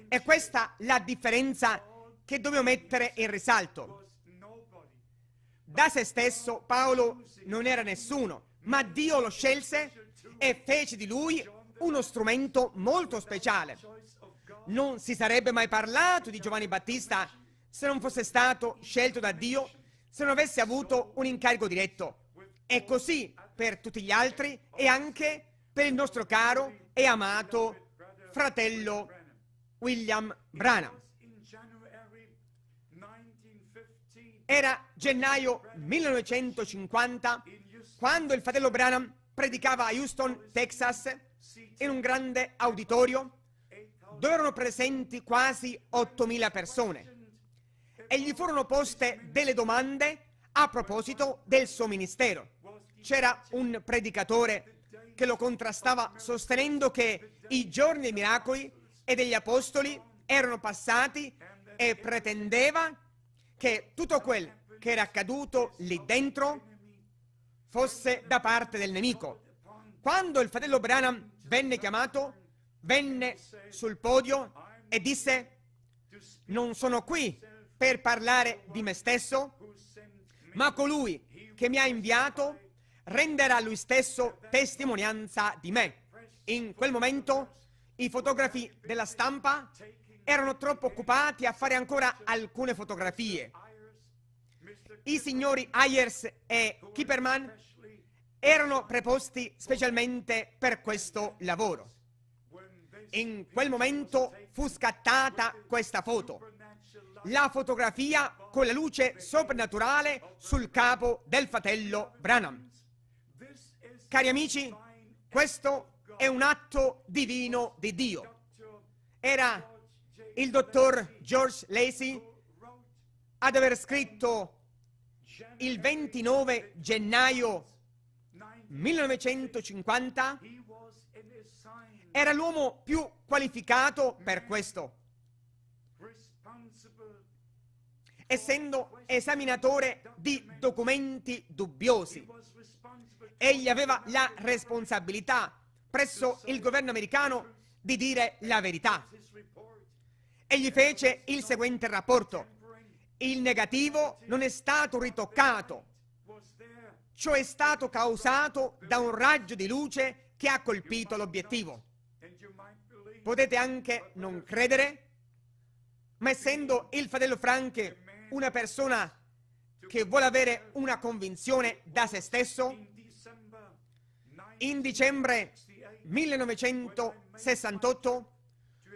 Speaker 1: E questa è la differenza che dobbiamo mettere in risalto. Da se stesso Paolo non era nessuno, ma Dio lo scelse e fece di lui uno strumento molto speciale. Non si sarebbe mai parlato di Giovanni Battista se non fosse stato scelto da Dio, se non avesse avuto un incarico diretto. È così per tutti gli altri e anche per il nostro caro e amato fratello William Branham. Era gennaio 1950 quando il fratello Branham predicava a Houston, Texas, in un grande auditorio dove erano presenti quasi 8.000 persone e gli furono poste delle domande a proposito del suo ministero. C'era un predicatore che lo contrastava sostenendo che i giorni dei miracoli e degli apostoli erano passati e pretendeva che tutto quel che era accaduto lì dentro fosse da parte del nemico. Quando il fratello Branham venne chiamato, venne sul podio e disse, non sono qui per parlare di me stesso, ma colui che mi ha inviato renderà lui stesso testimonianza di me. In quel momento i fotografi della stampa erano troppo occupati a fare ancora alcune fotografie. I signori Ayers e Kipperman erano preposti specialmente per questo lavoro in quel momento fu scattata questa foto. La fotografia con la luce soprannaturale sul capo del fratello Branham. Cari amici, questo è un atto divino di Dio. Era il dottor George Lacey ad aver scritto il 29 gennaio 1950 era l'uomo più qualificato per questo. Essendo esaminatore di documenti dubbiosi, egli aveva la responsabilità presso il governo americano di dire la verità. Egli fece il seguente rapporto. Il negativo non è stato ritoccato. Ciò è stato causato da un raggio di luce che ha colpito l'obiettivo. Potete anche non credere, ma essendo il fratello Frank una persona che vuole avere una convinzione da se stesso, in dicembre 1968,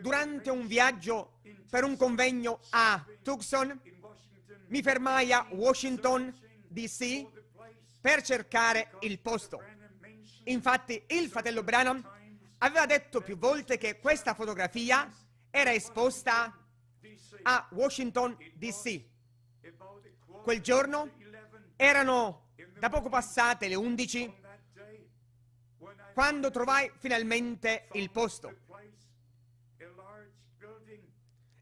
Speaker 1: durante un viaggio per un convegno a Tucson, mi fermai a Washington, D.C. per cercare il posto. Infatti il fratello Branham aveva detto più volte che questa fotografia era esposta a Washington DC. Quel giorno erano da poco passate le 11 quando trovai finalmente il posto.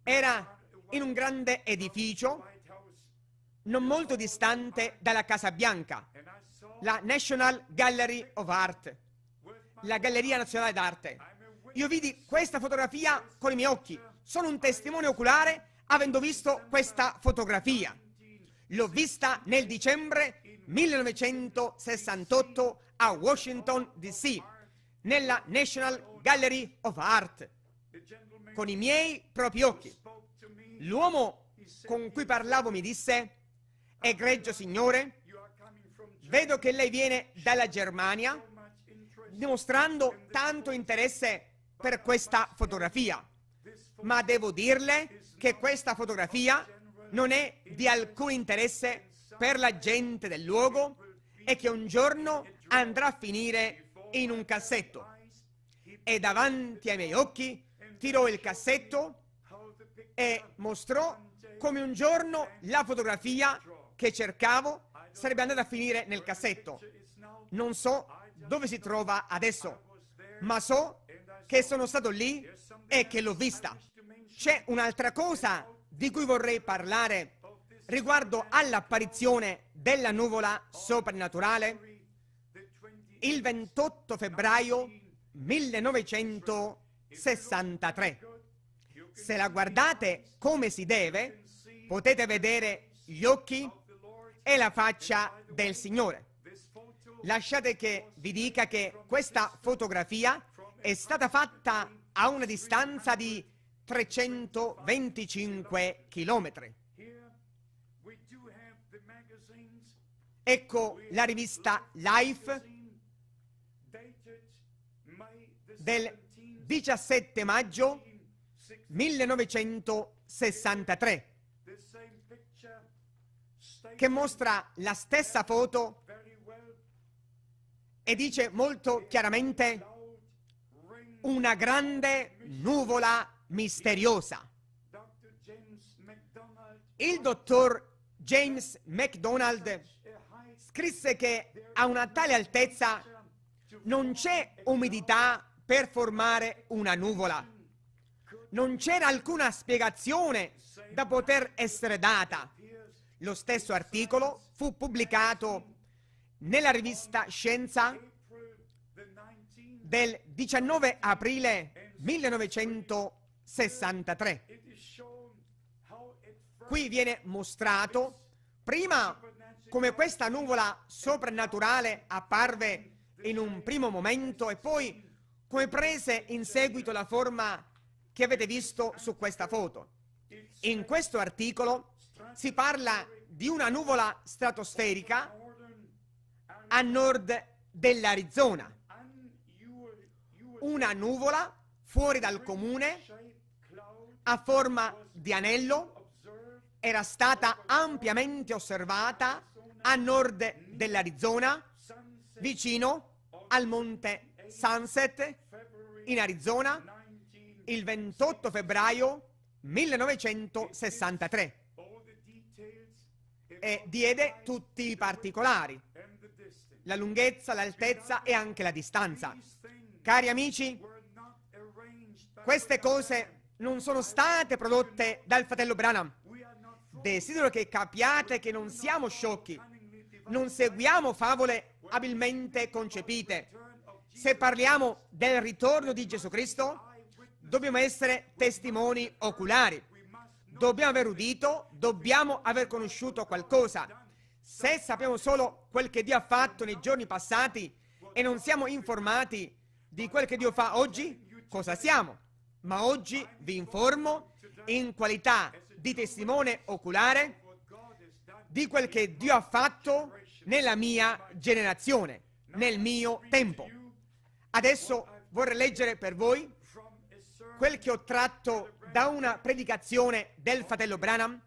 Speaker 1: Era in un grande edificio non molto distante dalla Casa Bianca, la National Gallery of Art la Galleria Nazionale d'Arte. Io vidi questa fotografia con i miei occhi. Sono un testimone oculare avendo visto questa fotografia. L'ho vista nel dicembre 1968 a Washington DC, nella National Gallery of Art, con i miei propri occhi. L'uomo con cui parlavo mi disse, egregio signore, vedo che lei viene dalla Germania, dimostrando tanto interesse per questa fotografia. Ma devo dirle che questa fotografia non è di alcun interesse per la gente del luogo e che un giorno andrà a finire in un cassetto. E davanti ai miei occhi tirò il cassetto e mostrò come un giorno la fotografia che cercavo sarebbe andata a finire nel cassetto. Non so dove si trova adesso, ma so che sono stato lì e che l'ho vista. C'è un'altra cosa di cui vorrei parlare riguardo all'apparizione della nuvola soprannaturale il 28 febbraio 1963. Se la guardate come si deve, potete vedere gli occhi e la faccia del Signore. Lasciate che vi dica che questa fotografia è stata fatta a una distanza di 325 chilometri. Ecco la rivista Life del 17 maggio 1963
Speaker 2: che mostra
Speaker 1: la stessa foto e dice molto chiaramente una grande nuvola misteriosa. Il dottor James MacDonald scrisse che a una tale altezza non c'è umidità per formare una nuvola. Non c'era alcuna spiegazione da poter essere data. Lo stesso articolo fu pubblicato nella rivista Scienza del 19 aprile 1963. Qui viene mostrato prima come questa nuvola soprannaturale apparve in un primo momento e poi come prese in seguito la forma che avete visto su questa foto. In questo articolo si parla di una nuvola stratosferica a nord dell'Arizona. Una nuvola fuori dal comune a forma di anello era stata ampiamente osservata a nord dell'Arizona, vicino al monte Sunset in Arizona il 28 febbraio 1963 e diede tutti i particolari la lunghezza, l'altezza e anche la distanza. Cari amici, queste cose non sono state prodotte dal fratello Branham. Desidero che capiate che non siamo sciocchi, non seguiamo favole abilmente concepite. Se parliamo del ritorno di Gesù Cristo, dobbiamo essere testimoni oculari. Dobbiamo aver udito, dobbiamo aver conosciuto qualcosa. Se sappiamo solo quel che Dio ha fatto nei giorni passati e non siamo informati di quel che Dio fa oggi, cosa siamo? Ma oggi vi informo in qualità di testimone oculare di quel che Dio ha fatto nella mia generazione, nel mio tempo. Adesso vorrei leggere per voi quel che ho tratto da una predicazione del fratello Branham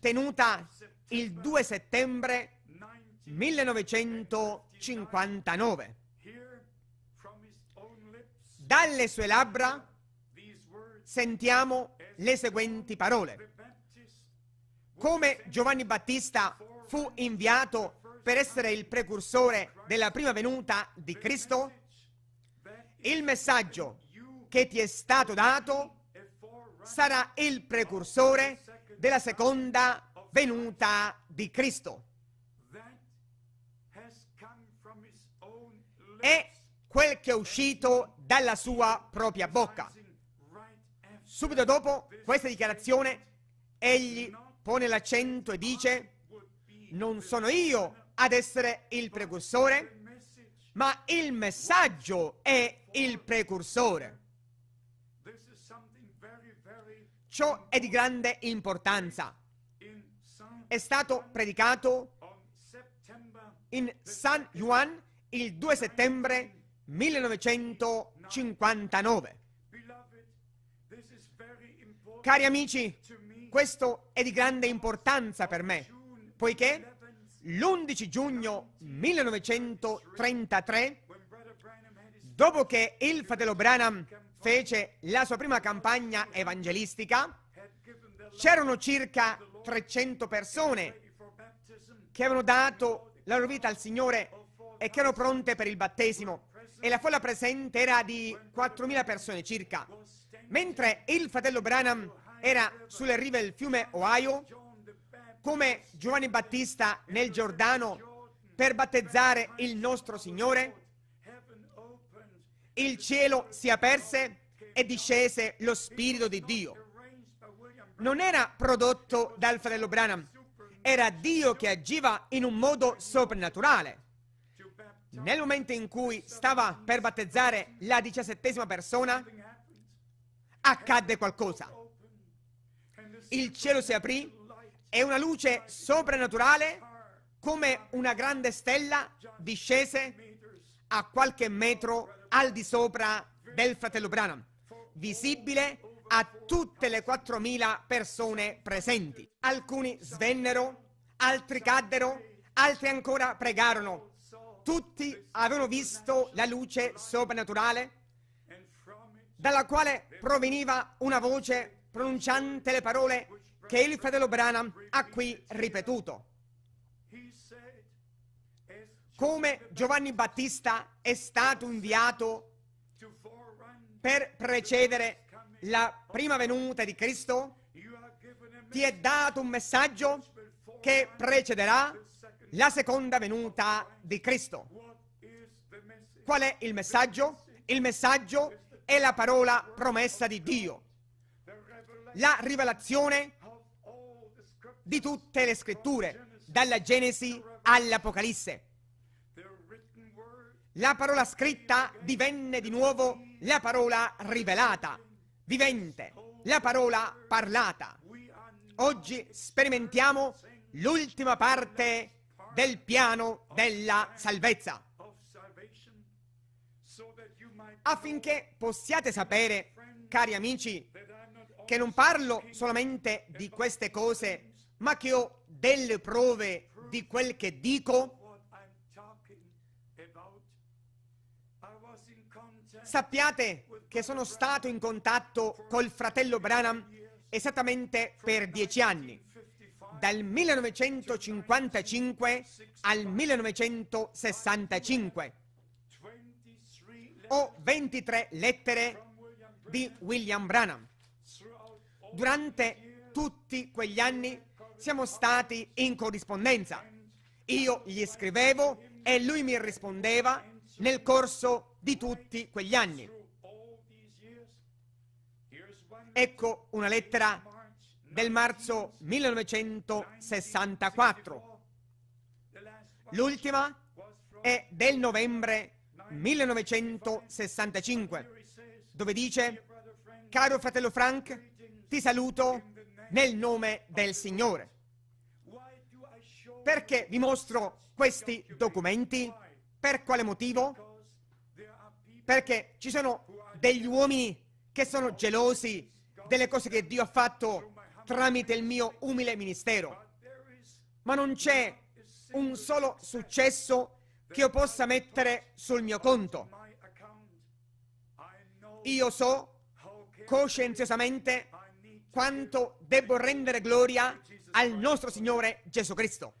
Speaker 1: tenuta il 2 settembre 1959. Dalle sue labbra sentiamo le seguenti parole. Come Giovanni Battista fu inviato per essere il precursore della prima venuta di Cristo, il messaggio che ti è stato dato sarà il precursore della seconda venuta di Cristo. È quel che è uscito dalla sua propria bocca. Subito dopo questa dichiarazione, egli pone l'accento e dice, non sono io ad essere il precursore, ma il messaggio è il precursore. Ciò è di grande importanza è stato predicato in San Juan il 2 settembre 1959. Cari amici, questo è di grande importanza per me, poiché l'11 giugno 1933, dopo che il fratello Branham fece la sua prima campagna evangelistica, c'erano circa 300 persone che avevano dato la loro vita al Signore e che erano pronte per il battesimo. E la folla presente era di 4.000 persone circa. Mentre il fratello Branham era sulle rive del fiume Ohio, come Giovanni Battista nel Giordano, per battezzare il nostro Signore, il cielo si aperse e discese lo Spirito di Dio non era prodotto dal fratello Branham, era Dio che agiva in un modo soprannaturale. Nel momento in cui stava per battezzare la diciassettesima persona, accadde qualcosa. Il cielo si aprì e una luce soprannaturale, come una grande stella, discese a qualche metro al di sopra del fratello Branham, visibile a tutte le 4.000 persone presenti. Alcuni svennero, altri caddero, altri ancora pregarono. Tutti avevano visto la luce soprannaturale dalla quale proveniva una voce pronunciante le parole che il fratello Branham ha qui ripetuto. Come Giovanni Battista è stato inviato per precedere la prima venuta di Cristo, ti è dato un messaggio che precederà la seconda venuta di Cristo. Qual è il messaggio? Il messaggio è la parola promessa di Dio, la rivelazione di tutte le scritture, dalla Genesi all'Apocalisse. La parola scritta divenne di nuovo la parola rivelata vivente, la parola parlata. Oggi sperimentiamo l'ultima parte del piano della salvezza, affinché possiate sapere, cari amici, che non parlo solamente di queste cose, ma che ho delle prove di quel che dico Sappiate che sono stato in contatto col fratello Branham esattamente per dieci anni, dal 1955 al 1965. Ho 23 lettere di William Branham. Durante tutti quegli anni siamo stati in corrispondenza. Io gli scrivevo e lui mi rispondeva nel corso di tutti quegli anni. Ecco una lettera del marzo 1964. L'ultima è del novembre 1965, dove dice, caro fratello Frank, ti saluto nel nome del Signore. Perché vi mostro questi documenti? Per quale motivo? Perché ci sono degli uomini che sono gelosi delle cose che Dio ha fatto tramite il mio umile ministero. Ma non c'è un solo successo che io possa mettere sul mio conto. Io so coscienziosamente quanto devo rendere gloria al nostro Signore Gesù Cristo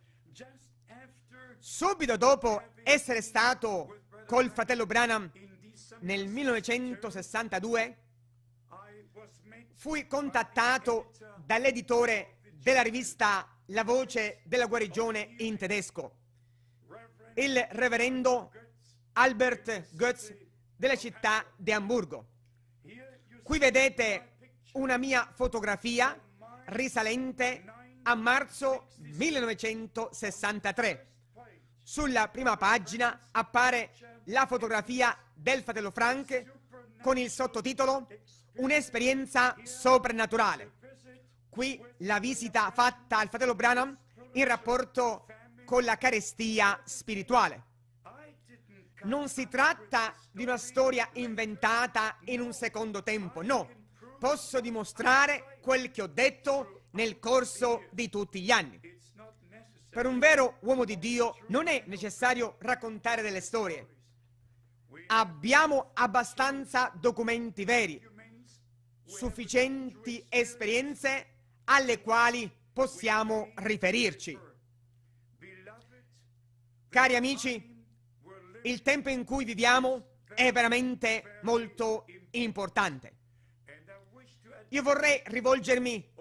Speaker 1: subito dopo essere stato col fratello Branham nel 1962, fui contattato dall'editore della rivista La voce della guarigione in tedesco, il reverendo Albert Goetz della città di Amburgo. Qui vedete una mia fotografia risalente a marzo 1963. Sulla prima pagina appare la fotografia del fratello Frank con il sottotitolo Un'esperienza soprannaturale. Qui la visita fatta al fratello Branham in rapporto con la carestia spirituale. Non si tratta di una storia inventata in un secondo tempo, no. Posso dimostrare quel che ho detto nel corso di tutti gli anni. Per un vero uomo di Dio non è necessario raccontare delle storie. Abbiamo abbastanza documenti veri, sufficienti esperienze alle quali possiamo riferirci. Cari amici, il tempo in cui viviamo è veramente molto importante. Io vorrei rivolgermi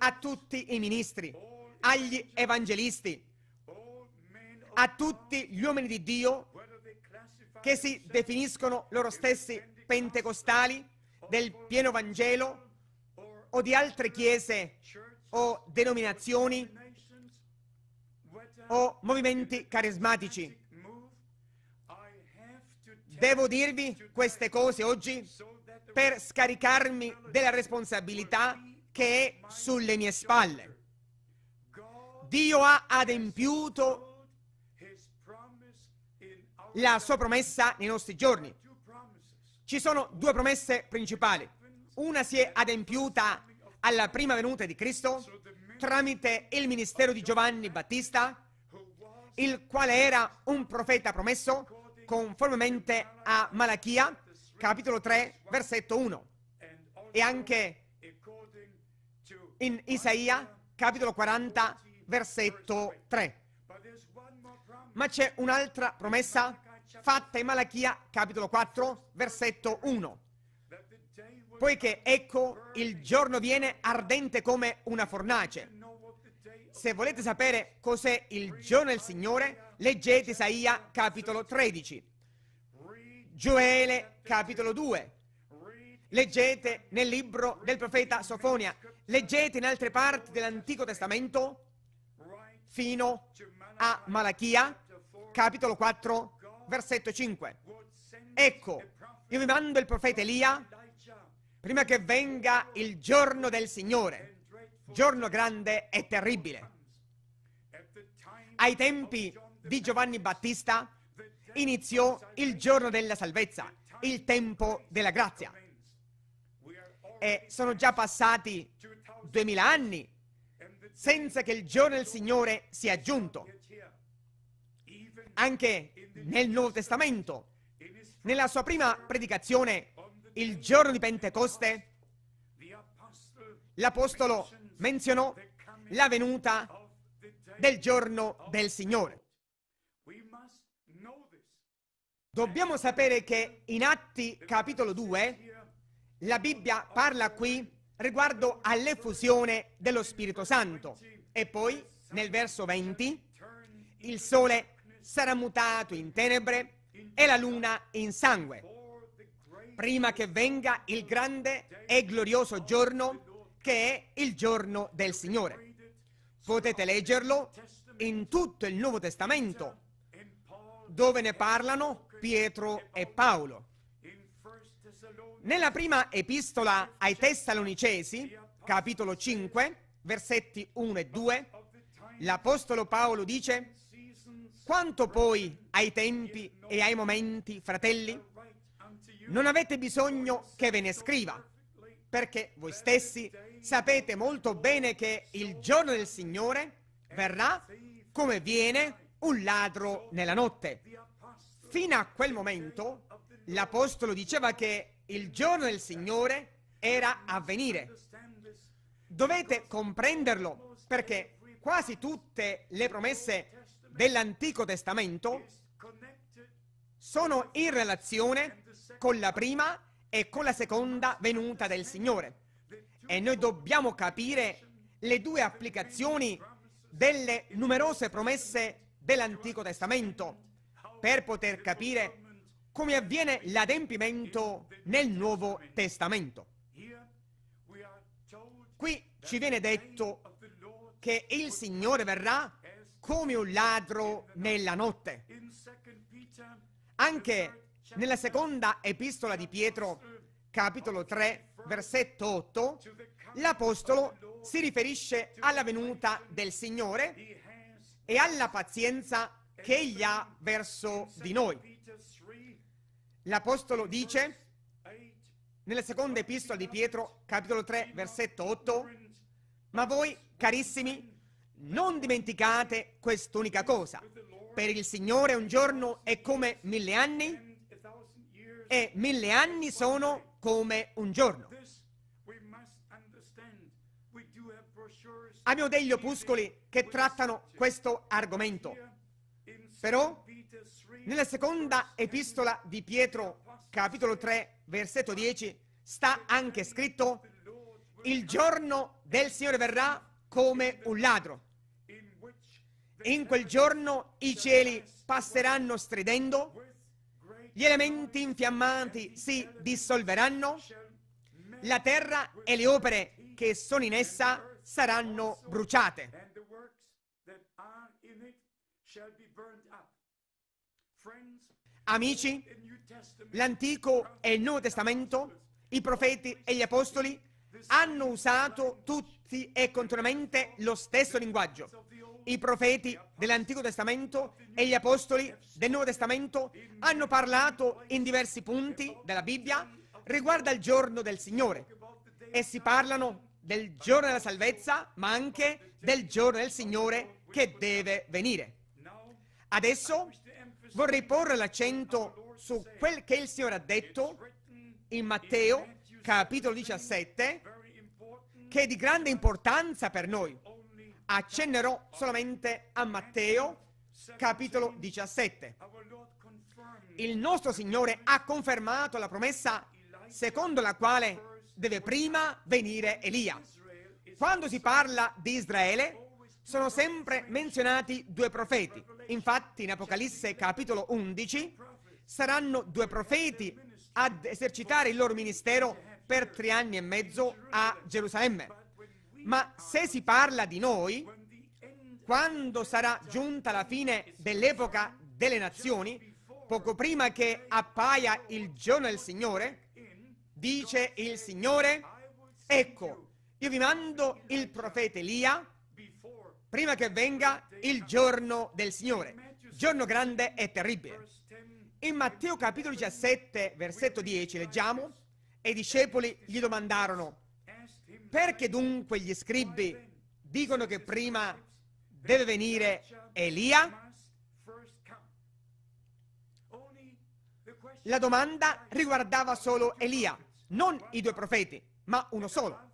Speaker 1: a tutti i ministri, agli evangelisti, a tutti gli uomini di Dio che si definiscono loro stessi pentecostali del pieno Vangelo o di altre chiese o denominazioni o movimenti carismatici. Devo dirvi queste cose oggi per scaricarmi della responsabilità che è sulle mie spalle. Dio ha adempiuto la sua promessa nei nostri giorni. Ci sono due promesse principali. Una si è adempiuta alla prima venuta di Cristo tramite il ministero di Giovanni Battista, il quale era un profeta promesso conformemente a Malachia, capitolo 3, versetto 1, e anche in Isaia, capitolo 40, versetto 3. Ma c'è un'altra promessa fatta in Malachia, capitolo 4, versetto 1. Poiché ecco il giorno viene ardente come una fornace. Se volete sapere cos'è il giorno del Signore, leggete Isaia capitolo 13, Gioele capitolo 2, leggete nel libro del profeta Sofonia, leggete in altre parti dell'Antico Testamento fino a Malachia, capitolo 4, versetto 5. Ecco, io vi mando il profeta Elia prima che venga il giorno del Signore, giorno grande e terribile. Ai tempi di Giovanni Battista iniziò il giorno della salvezza, il tempo della grazia. E sono già passati duemila anni senza che il giorno del Signore sia giunto. Anche nel Nuovo Testamento, nella sua prima predicazione, il giorno di Pentecoste, l'Apostolo menzionò la venuta del giorno del Signore. Dobbiamo sapere che in Atti capitolo 2 la Bibbia parla qui riguardo all'effusione dello Spirito Santo. E poi, nel verso 20, il sole sarà mutato in tenebre e la luna in sangue, prima che venga il grande e glorioso giorno che è il giorno del Signore. Potete leggerlo in tutto il Nuovo Testamento, dove ne parlano Pietro e Paolo. Nella prima epistola ai Tessalonicesi, capitolo 5, versetti 1 e 2, l'Apostolo Paolo dice, quanto poi ai tempi e ai momenti, fratelli, non avete bisogno che ve ne scriva, perché voi stessi sapete molto bene che il giorno del Signore verrà come viene un ladro nella notte. Fino a quel momento l'Apostolo diceva che il giorno del Signore era a venire. Dovete comprenderlo perché quasi tutte le promesse dell'Antico Testamento sono in relazione con la prima e con la seconda venuta del Signore. E noi dobbiamo capire le due applicazioni delle numerose promesse dell'Antico Testamento per poter capire come avviene l'adempimento nel Nuovo Testamento. Qui ci viene detto che il Signore verrà come un ladro nella notte. Anche nella seconda epistola di Pietro, capitolo 3, versetto 8, l'Apostolo si riferisce alla venuta del Signore e alla pazienza che egli ha verso di noi. L'Apostolo dice nella seconda epistola di Pietro, capitolo 3, versetto 8, ma voi, carissimi, non dimenticate quest'unica cosa. Per il Signore un giorno è come mille anni e mille anni sono come un giorno. Abbiamo degli opuscoli che trattano questo argomento, però nella seconda epistola di Pietro, capitolo 3, versetto 10, sta anche scritto, il giorno del Signore verrà come un ladro. In quel giorno i cieli passeranno stridendo, gli elementi infiammati si dissolveranno, la terra e le opere che sono in essa saranno bruciate. Amici, l'Antico e il Nuovo Testamento, i profeti e gli apostoli hanno usato tutti e continuamente lo stesso linguaggio. I profeti dell'Antico Testamento e gli apostoli del Nuovo Testamento hanno parlato in diversi punti della Bibbia riguardo al giorno del Signore e si parlano del giorno della salvezza, ma anche del giorno del Signore che deve venire. Adesso Vorrei porre l'accento su quel che il Signore ha detto in Matteo capitolo 17, che è di grande importanza per noi. Accennerò solamente a Matteo capitolo 17. Il nostro Signore ha confermato la promessa secondo la quale deve prima venire Elia. Quando si parla di Israele, sono sempre menzionati due profeti. Infatti in Apocalisse capitolo 11 saranno due profeti ad esercitare il loro ministero per tre anni e mezzo a Gerusalemme. Ma se si parla di noi, quando sarà giunta la fine dell'epoca delle nazioni, poco prima che appaia il giorno del Signore, dice il Signore, ecco, io vi mando il profeta Elia prima che venga il giorno del Signore, giorno grande e terribile. In Matteo capitolo 17, versetto 10, leggiamo, e i discepoli gli domandarono, perché dunque gli scribi dicono che prima deve venire Elia? La domanda riguardava solo Elia, non i due profeti, ma uno solo.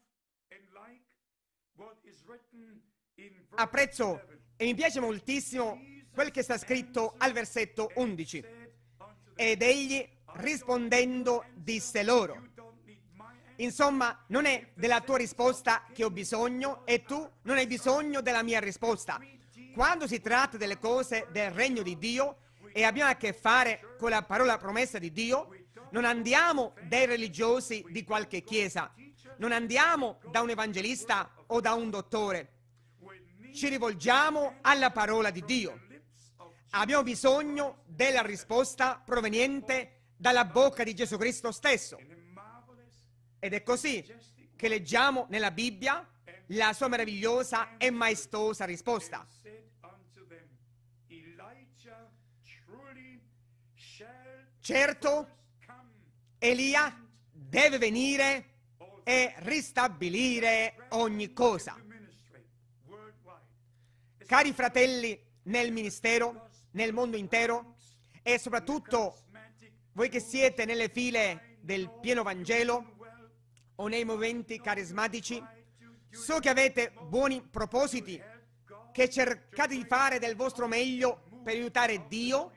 Speaker 1: Apprezzo e mi piace moltissimo quel che sta scritto al versetto 11. Ed egli rispondendo disse loro, Insomma, non è della tua risposta che ho bisogno e tu non hai bisogno della mia risposta. Quando si tratta delle cose del regno di Dio e abbiamo a che fare con la parola promessa di Dio, non andiamo dai religiosi di qualche chiesa, non andiamo da un evangelista o da un dottore, ci rivolgiamo alla parola di Dio. Abbiamo bisogno della risposta proveniente dalla bocca di Gesù Cristo stesso. Ed è così che leggiamo nella Bibbia la sua meravigliosa e maestosa risposta. Certo, Elia deve venire e ristabilire ogni cosa. Cari fratelli nel ministero, nel mondo intero e soprattutto voi che siete nelle file del pieno Vangelo o nei movimenti carismatici, so che avete buoni propositi, che cercate di fare del vostro meglio per aiutare Dio,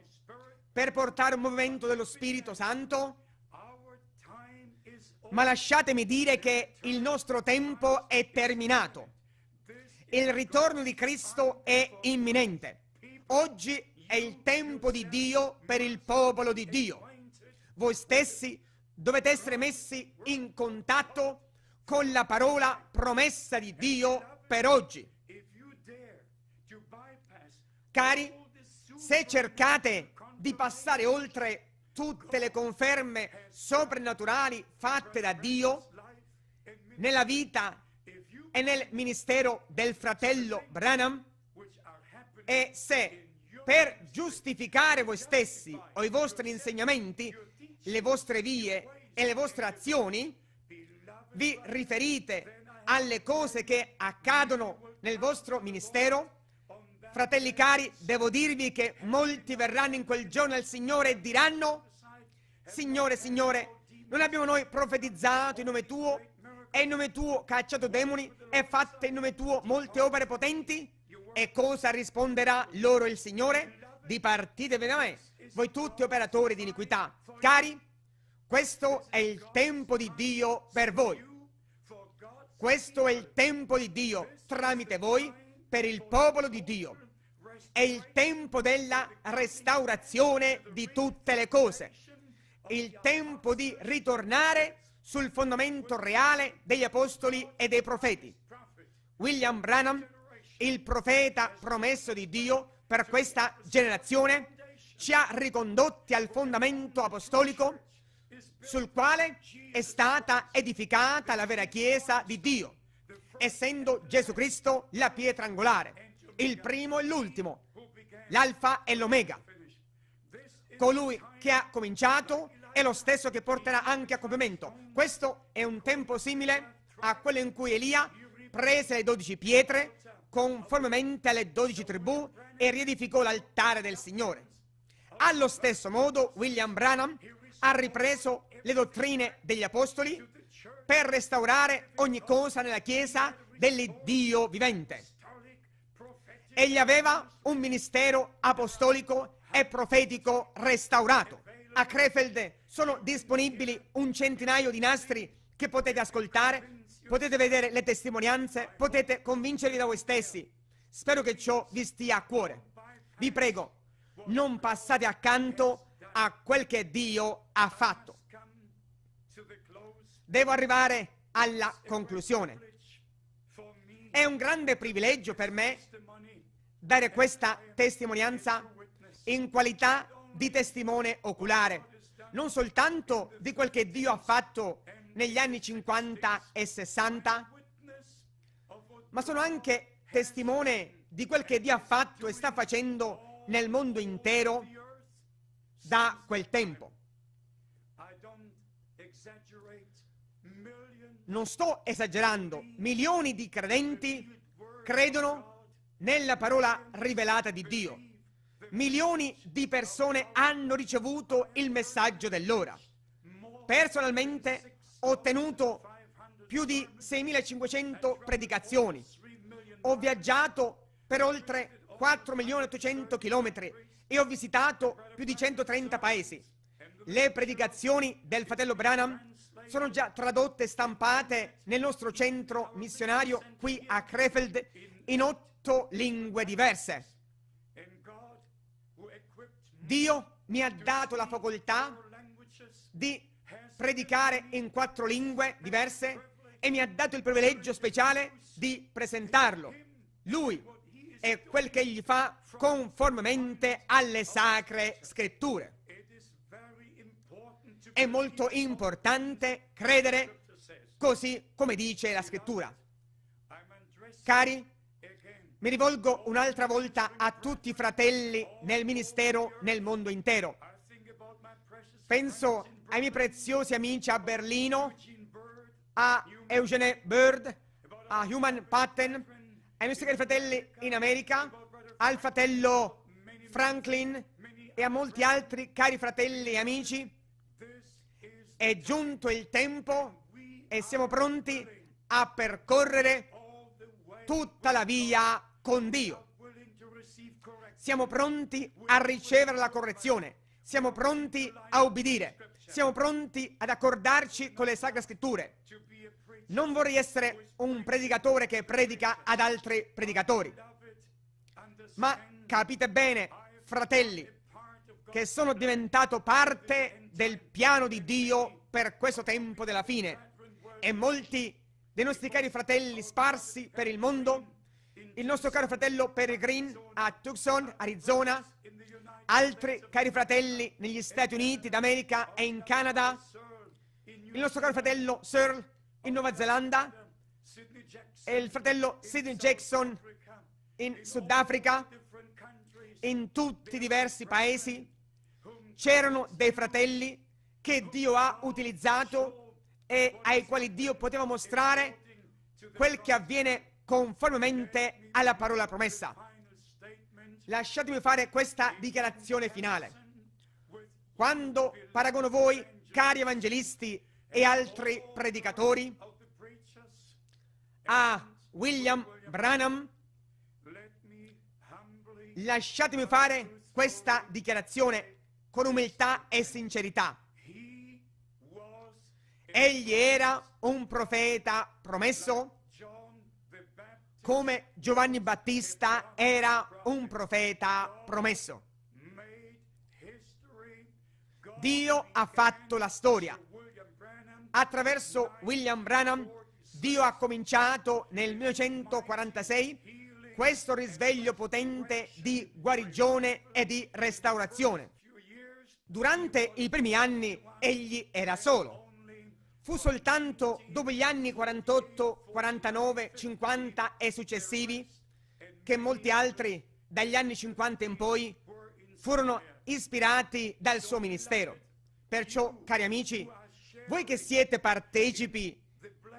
Speaker 1: per portare un movimento dello Spirito Santo, ma lasciatemi dire che il nostro tempo è terminato. Il ritorno di Cristo è imminente. Oggi è il tempo di Dio per il popolo di Dio. Voi stessi dovete essere messi in contatto con la parola promessa di Dio per oggi. Cari, se cercate di passare oltre tutte le conferme soprannaturali fatte da Dio nella vita e nel ministero del fratello Branham? E se per giustificare voi stessi o i vostri insegnamenti, le vostre vie e le vostre azioni, vi riferite alle cose che accadono nel vostro ministero? Fratelli cari, devo dirvi che molti verranno in quel giorno al Signore e diranno, Signore, Signore, non abbiamo noi profetizzato in nome tuo e in nome tuo cacciato demoni e fatte in nome tuo molte opere potenti? E cosa risponderà loro il Signore? Dipartitevi da me, voi tutti operatori di iniquità. Cari, questo è il tempo di Dio per voi. Questo è il tempo di Dio tramite voi per il popolo di Dio. È il tempo della restaurazione di tutte le cose. Il tempo di ritornare sul fondamento reale degli apostoli e dei profeti. William Branham, il profeta promesso di Dio per questa generazione, ci ha ricondotti al fondamento apostolico sul quale è stata edificata la vera Chiesa di Dio, essendo Gesù Cristo la pietra angolare, il primo e l'ultimo, l'alfa e l'omega, colui che ha cominciato è lo stesso che porterà anche a compimento. Questo è un tempo simile a quello in cui Elia prese le dodici pietre conformemente alle dodici tribù e riedificò l'altare del Signore. Allo stesso modo William Branham ha ripreso le dottrine degli apostoli per restaurare ogni cosa nella Chiesa dell'Iddio vivente. Egli aveva un ministero apostolico e profetico restaurato. A Krefeld sono disponibili un centinaio di nastri che potete ascoltare, potete vedere le testimonianze, potete convincervi da voi stessi. Spero che ciò vi stia a cuore. Vi prego, non passate accanto a quel che Dio ha fatto. Devo arrivare alla conclusione. È un grande privilegio per me dare questa testimonianza in qualità di testimone oculare non soltanto di quel che Dio ha fatto negli anni 50 e 60, ma sono anche testimone di quel che Dio ha fatto e sta facendo nel mondo intero da quel tempo. Non sto esagerando, milioni di credenti credono nella parola rivelata di Dio Milioni di persone hanno ricevuto il messaggio dell'ora. Personalmente ho ottenuto più di 6.500 predicazioni. Ho viaggiato per oltre 4.800.000 km e ho visitato più di 130 paesi. Le predicazioni del fratello Branham sono già tradotte e stampate nel nostro centro missionario qui a Krefeld in otto lingue diverse. Dio mi ha dato la facoltà di predicare in quattro lingue diverse e mi ha dato il privilegio speciale di presentarlo. Lui è quel che egli fa conformemente alle sacre scritture. È molto importante credere così come dice la scrittura. Cari mi rivolgo un'altra volta a tutti i fratelli nel ministero, nel mondo intero. Penso ai miei preziosi amici a Berlino, a Eugene Bird, a Human Patton, ai miei cari fratelli in America, al fratello Franklin e a molti altri cari fratelli e amici. È giunto il tempo e siamo pronti a percorrere tutta la via con Dio. Siamo pronti a ricevere la correzione, siamo pronti a ubbidire, siamo pronti ad accordarci con le sacre scritture. Non vorrei essere un predicatore che predica ad altri predicatori, ma capite bene, fratelli, che sono diventato parte del piano di Dio per questo tempo della fine e molti dei nostri cari fratelli sparsi per il mondo, il nostro caro fratello Peregrine a Tucson, Arizona, altri cari fratelli negli Stati Uniti d'America e in Canada, il nostro caro fratello Searle in Nuova Zelanda e il fratello Sidney Jackson in Sudafrica, in tutti i diversi paesi, c'erano dei fratelli che Dio ha utilizzato e ai quali Dio poteva mostrare quel che avviene conformemente alla parola promessa. Lasciatemi fare questa dichiarazione finale. Quando paragono voi, cari evangelisti e altri predicatori, a William Branham, lasciatemi fare questa dichiarazione con umiltà e sincerità. Egli era un profeta promesso, come Giovanni Battista era un profeta promesso. Dio ha fatto la storia. Attraverso William Branham, Dio ha cominciato nel 1946 questo risveglio potente di guarigione e di restaurazione. Durante i primi anni egli era solo fu soltanto dopo gli anni 48, 49, 50 e successivi che molti altri dagli anni 50 in poi furono ispirati dal suo ministero. Perciò, cari amici, voi che siete partecipi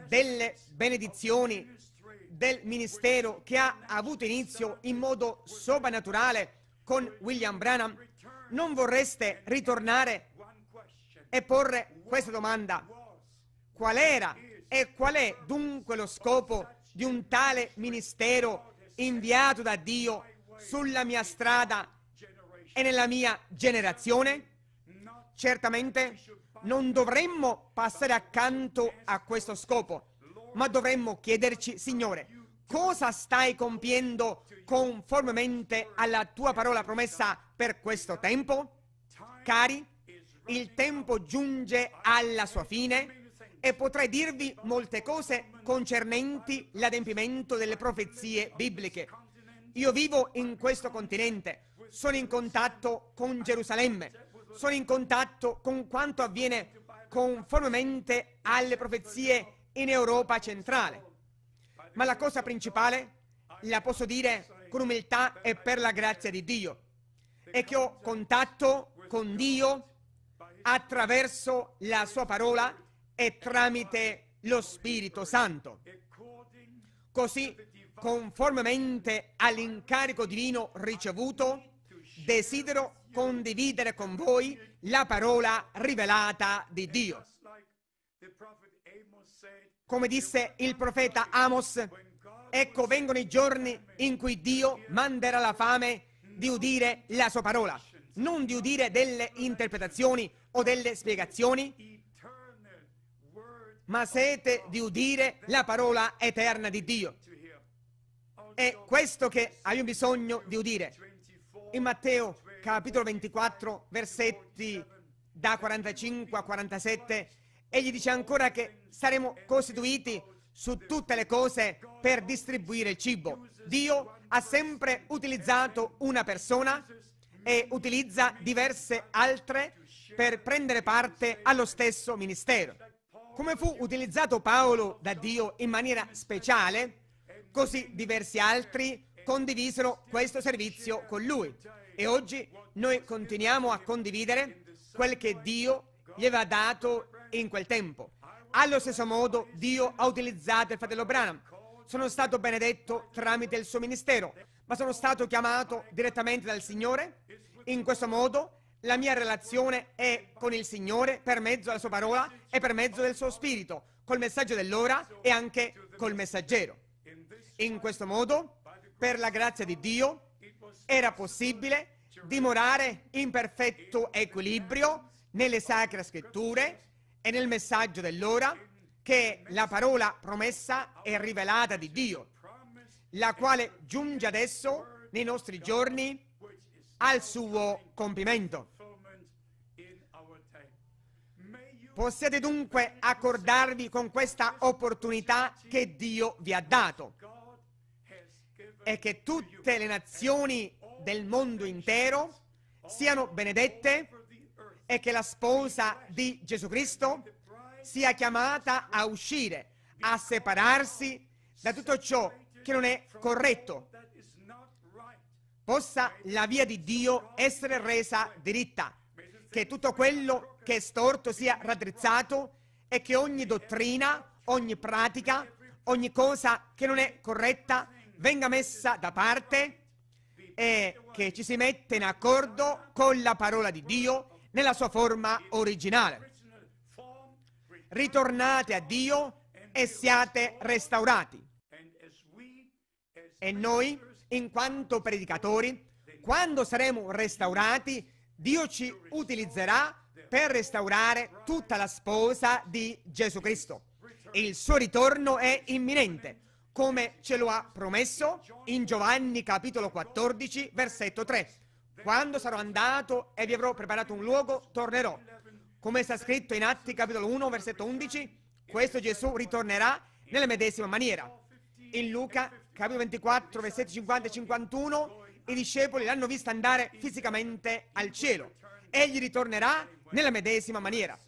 Speaker 1: delle benedizioni del ministero che ha avuto inizio in modo soprannaturale con William Branham, non vorreste ritornare e porre questa domanda. Qual era e qual è dunque lo scopo di un tale ministero inviato da Dio sulla mia strada e nella mia generazione? Certamente non dovremmo passare accanto a questo scopo, ma dovremmo chiederci, Signore, cosa stai compiendo conformemente alla tua parola promessa per questo tempo? Cari, il tempo giunge alla sua fine e potrei dirvi molte cose concernenti l'adempimento delle profezie bibliche. Io vivo in questo continente, sono in contatto con Gerusalemme, sono in contatto con quanto avviene conformemente alle profezie in Europa centrale. Ma la cosa principale, la posso dire con umiltà e per la grazia di Dio, è che ho contatto con Dio attraverso la sua parola e tramite lo Spirito Santo. Così, conformemente all'incarico divino ricevuto, desidero condividere con voi la parola rivelata di Dio. Come disse il profeta Amos, ecco vengono i giorni in cui Dio manderà la fame di udire la sua parola, non di udire delle interpretazioni o delle spiegazioni, ma sete di udire la parola eterna di Dio. È questo che abbiamo bisogno di udire. In Matteo capitolo 24, versetti da 45 a 47, egli dice ancora che saremo costituiti su tutte le cose per distribuire il cibo. Dio ha sempre utilizzato una persona e utilizza diverse altre per prendere parte allo stesso ministero come fu utilizzato Paolo da Dio in maniera speciale, così diversi altri condivisero questo servizio con lui. E oggi noi continuiamo a condividere quel che Dio gli aveva dato in quel tempo. Allo stesso modo Dio ha utilizzato il fratello Branham. Sono stato benedetto tramite il suo ministero, ma sono stato chiamato direttamente dal Signore. In questo modo la mia relazione è con il Signore per mezzo della sua parola e per mezzo del suo spirito, col messaggio dell'ora e anche col messaggero. In questo modo, per la grazia di Dio, era possibile dimorare in perfetto equilibrio nelle sacre scritture e nel messaggio dell'ora che è la parola promessa e rivelata di Dio, la quale giunge adesso nei nostri giorni al suo compimento. Possiate dunque accordarvi con questa opportunità che Dio vi ha dato e che tutte le nazioni del mondo intero siano benedette e che la sposa di Gesù Cristo sia chiamata a uscire, a separarsi da tutto ciò che non è corretto, possa la via di Dio essere resa diritta, che tutto quello che è storto sia raddrizzato e che ogni dottrina, ogni pratica, ogni cosa che non è corretta venga messa da parte e che ci si metta in accordo con la parola di Dio nella sua forma originale. Ritornate a Dio e siate restaurati. E noi in quanto predicatori, quando saremo restaurati, Dio ci utilizzerà per restaurare tutta la sposa di Gesù Cristo. Il suo ritorno è imminente, come ce lo ha promesso in Giovanni capitolo 14, versetto 3. Quando sarò andato e vi avrò preparato un luogo, tornerò. Come sta scritto in Atti capitolo 1, versetto 11, questo Gesù ritornerà nella medesima maniera. In Luca capitolo 24, versetti 50 e 51, i discepoli l'hanno vista andare fisicamente al cielo. Egli ritornerà nella medesima maniera.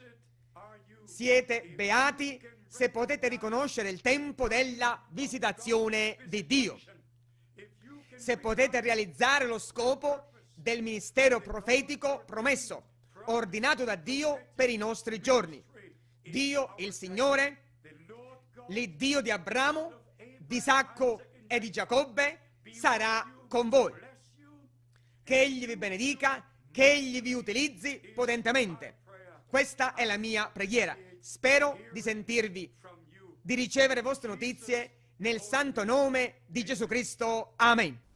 Speaker 1: Siete beati se potete riconoscere il tempo della visitazione di Dio. Se potete realizzare lo scopo del ministero profetico promesso, ordinato da Dio per i nostri giorni. Dio, il Signore, l'Iddio di Abramo, di Isacco e di Giacobbe sarà con voi. Che Egli vi benedica, che Egli vi utilizzi potentemente. Questa è la mia preghiera. Spero di sentirvi, di ricevere vostre notizie nel santo nome di Gesù Cristo. Amen.